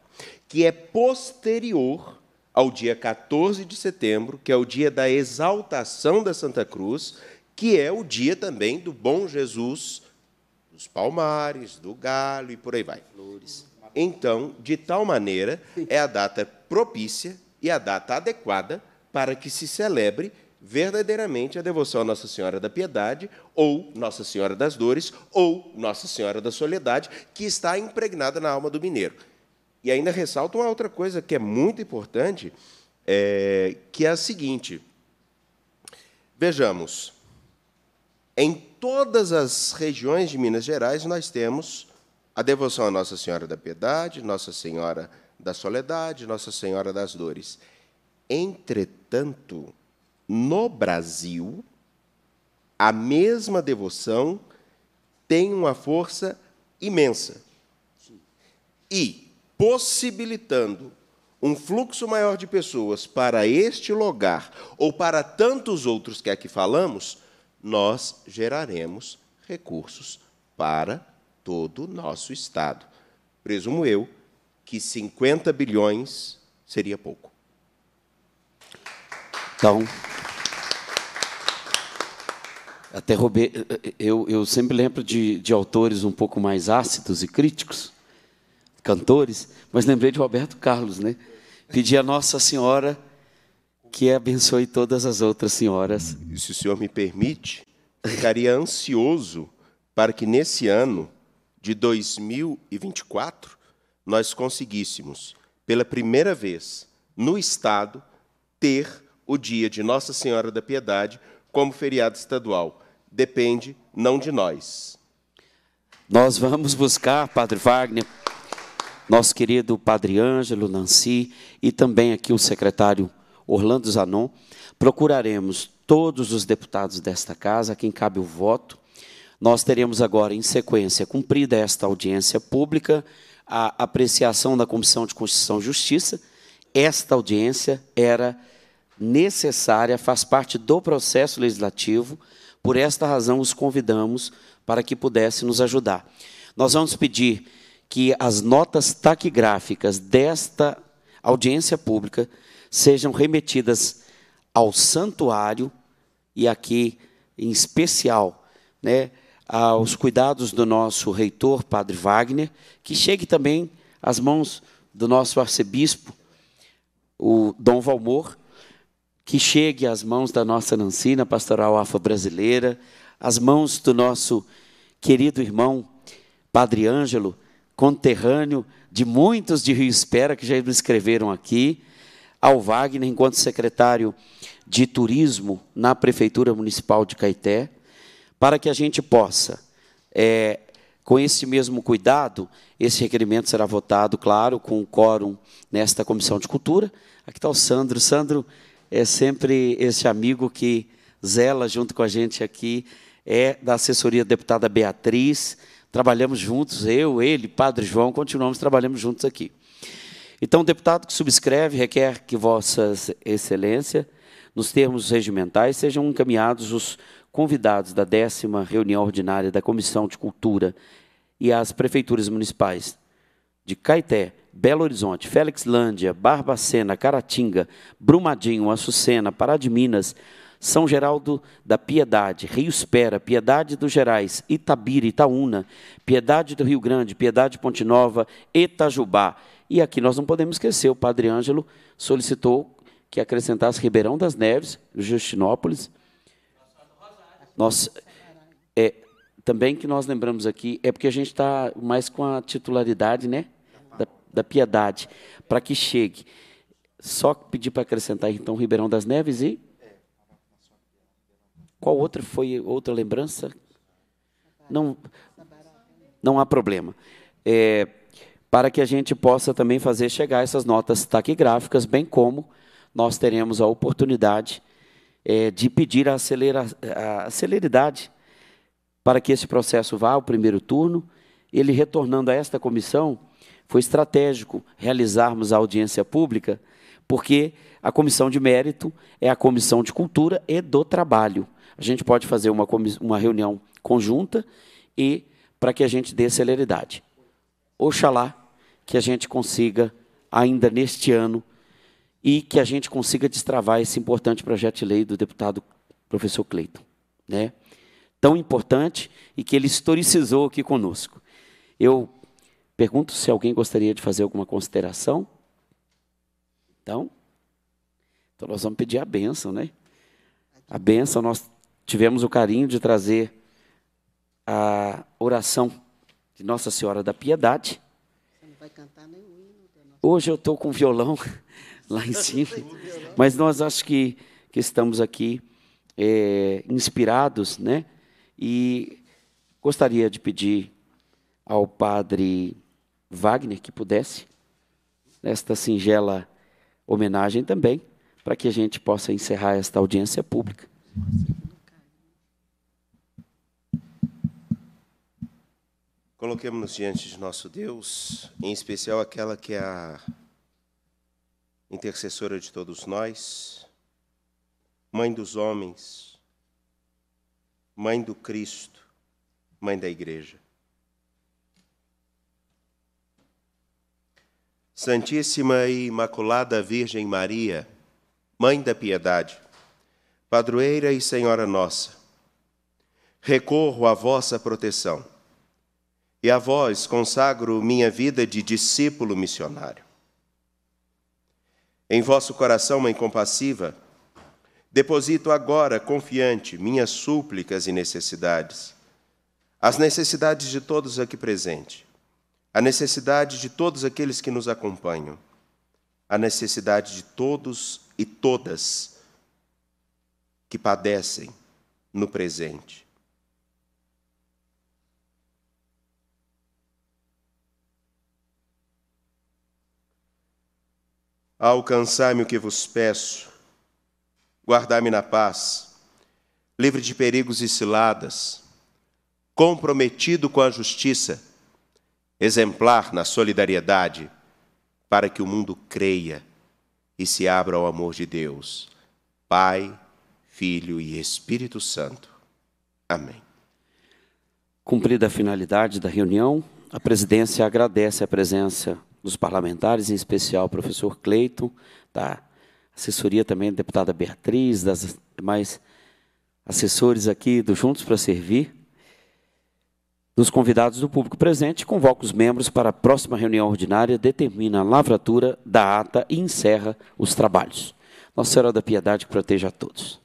[SPEAKER 3] que é posterior ao dia 14 de setembro, que é o dia da exaltação da Santa Cruz, que é o dia também do Bom Jesus, dos palmares, do galho e por aí vai. Flores. Então, de tal maneira, é a data propícia e a data adequada para que se celebre verdadeiramente a devoção à Nossa Senhora da Piedade, ou Nossa Senhora das Dores, ou Nossa Senhora da Soledade, que está impregnada na alma do mineiro. E ainda ressalto uma outra coisa que é muito importante, é, que é a seguinte. Vejamos, em todas as regiões de Minas Gerais nós temos a devoção a Nossa Senhora da Piedade, Nossa Senhora da Soledade, Nossa Senhora das Dores. Entretanto, no Brasil, a mesma devoção tem uma força imensa. E possibilitando um fluxo maior de pessoas para este lugar ou para tantos outros que aqui falamos, nós geraremos recursos para todo o nosso Estado. Presumo eu que 50 bilhões seria pouco. Então, até roubei,
[SPEAKER 2] eu, eu sempre lembro de, de autores um pouco mais ácidos e críticos, cantores, mas lembrei de Roberto Carlos, né? Pedi a Nossa Senhora
[SPEAKER 3] que abençoe todas as outras senhoras. E se o senhor me permite, ficaria ansioso para que nesse ano de 2024 nós conseguíssemos, pela primeira vez no Estado, ter o dia de Nossa Senhora da Piedade como feriado estadual. Depende não de nós.
[SPEAKER 2] Nós vamos buscar, Padre Wagner, nosso querido Padre Ângelo Nancy e também aqui o secretário Orlando Zanon, procuraremos todos os deputados desta casa, a quem cabe o voto. Nós teremos agora, em sequência, cumprida esta audiência pública, a apreciação da Comissão de Constituição e Justiça. Esta audiência era necessária, faz parte do processo legislativo. Por esta razão, os convidamos para que pudesse nos ajudar. Nós vamos pedir que as notas taquigráficas desta audiência pública sejam remetidas ao santuário e aqui, em especial, né, aos cuidados do nosso reitor, Padre Wagner, que chegue também às mãos do nosso arcebispo, o Dom Valmor, que chegue às mãos da nossa Nancina, pastoral afro-brasileira, às mãos do nosso querido irmão, Padre Ângelo, conterrâneo de muitos de Rio Espera que já escreveram aqui, ao Wagner, enquanto secretário de Turismo na Prefeitura Municipal de Caeté, para que a gente possa, é, com esse mesmo cuidado, esse requerimento será votado, claro, com o quórum nesta Comissão de Cultura. Aqui está o Sandro. Sandro é sempre esse amigo que zela junto com a gente aqui, é da assessoria da deputada Beatriz, Trabalhamos juntos, eu, ele, Padre João, continuamos trabalhando juntos aqui. Então, o deputado que subscreve requer que Vossa Excelência, nos termos regimentais, sejam encaminhados os convidados da décima reunião ordinária da Comissão de Cultura e às prefeituras municipais de Caeté, Belo Horizonte, Lândia, Barbacena, Caratinga, Brumadinho, Açucena, Pará de Minas, são Geraldo da Piedade, Rio Espera, Piedade dos Gerais, Itabira, Itaúna, Piedade do Rio Grande, Piedade Ponte Nova, Itajubá. E aqui nós não podemos esquecer, o Padre Ângelo solicitou que acrescentasse Ribeirão das Neves, Justinópolis. Nós, é, também que nós lembramos aqui, é porque a gente está mais com a titularidade, né? Da, da piedade, para que chegue. Só pedir para acrescentar, então, Ribeirão das Neves e qual outra foi outra lembrança? Não, não há problema. É, para que a gente possa também fazer chegar essas notas taquigráficas, bem como nós teremos a oportunidade é, de pedir a, acelera, a celeridade para que esse processo vá ao primeiro turno. Ele retornando a esta comissão, foi estratégico realizarmos a audiência pública, porque a comissão de mérito é a comissão de cultura e do trabalho a gente pode fazer uma, uma reunião conjunta e para que a gente dê celeridade. Oxalá que a gente consiga, ainda neste ano, e que a gente consiga destravar esse importante projeto de lei do deputado professor Cleiton. Né? Tão importante e que ele historicizou aqui conosco. Eu pergunto se alguém gostaria de fazer alguma consideração. Então, então nós vamos pedir a bênção, né? A bênção, nós tivemos o carinho de trazer a oração de Nossa Senhora da Piedade. Você não vai cantar Hoje eu estou com violão lá em cima, mas nós acho que, que estamos aqui é, inspirados, né? E gostaria de pedir ao Padre Wagner que pudesse, nesta singela homenagem também, para que a gente possa encerrar esta audiência pública.
[SPEAKER 3] Coloquemos-nos diante de nosso Deus, em especial aquela que é a intercessora de todos nós, mãe dos homens, mãe do Cristo, mãe da Igreja. Santíssima e Imaculada Virgem Maria, Mãe da Piedade, Padroeira e Senhora Nossa, recorro à vossa proteção e a vós consagro minha vida de discípulo missionário. Em vosso coração, mãe compassiva, deposito agora, confiante, minhas súplicas e necessidades, as necessidades de todos aqui presentes, a necessidade de todos aqueles que nos acompanham, a necessidade de todos e todas que padecem no presente Alcançai-me o que vos peço, guardai-me na paz, livre de perigos e ciladas, comprometido com a justiça, exemplar na solidariedade, para que o mundo creia e se abra ao amor de Deus, Pai, Filho e Espírito Santo. Amém.
[SPEAKER 2] Cumprida a finalidade da reunião, a presidência agradece a presença dos parlamentares, em especial o professor Cleiton, da assessoria também da deputada Beatriz, das demais assessores aqui do Juntos para Servir, dos convidados do público presente, convoca os membros para a próxima reunião ordinária, determina a lavratura da ata e encerra os trabalhos. Nossa Senhora da Piedade proteja a todos.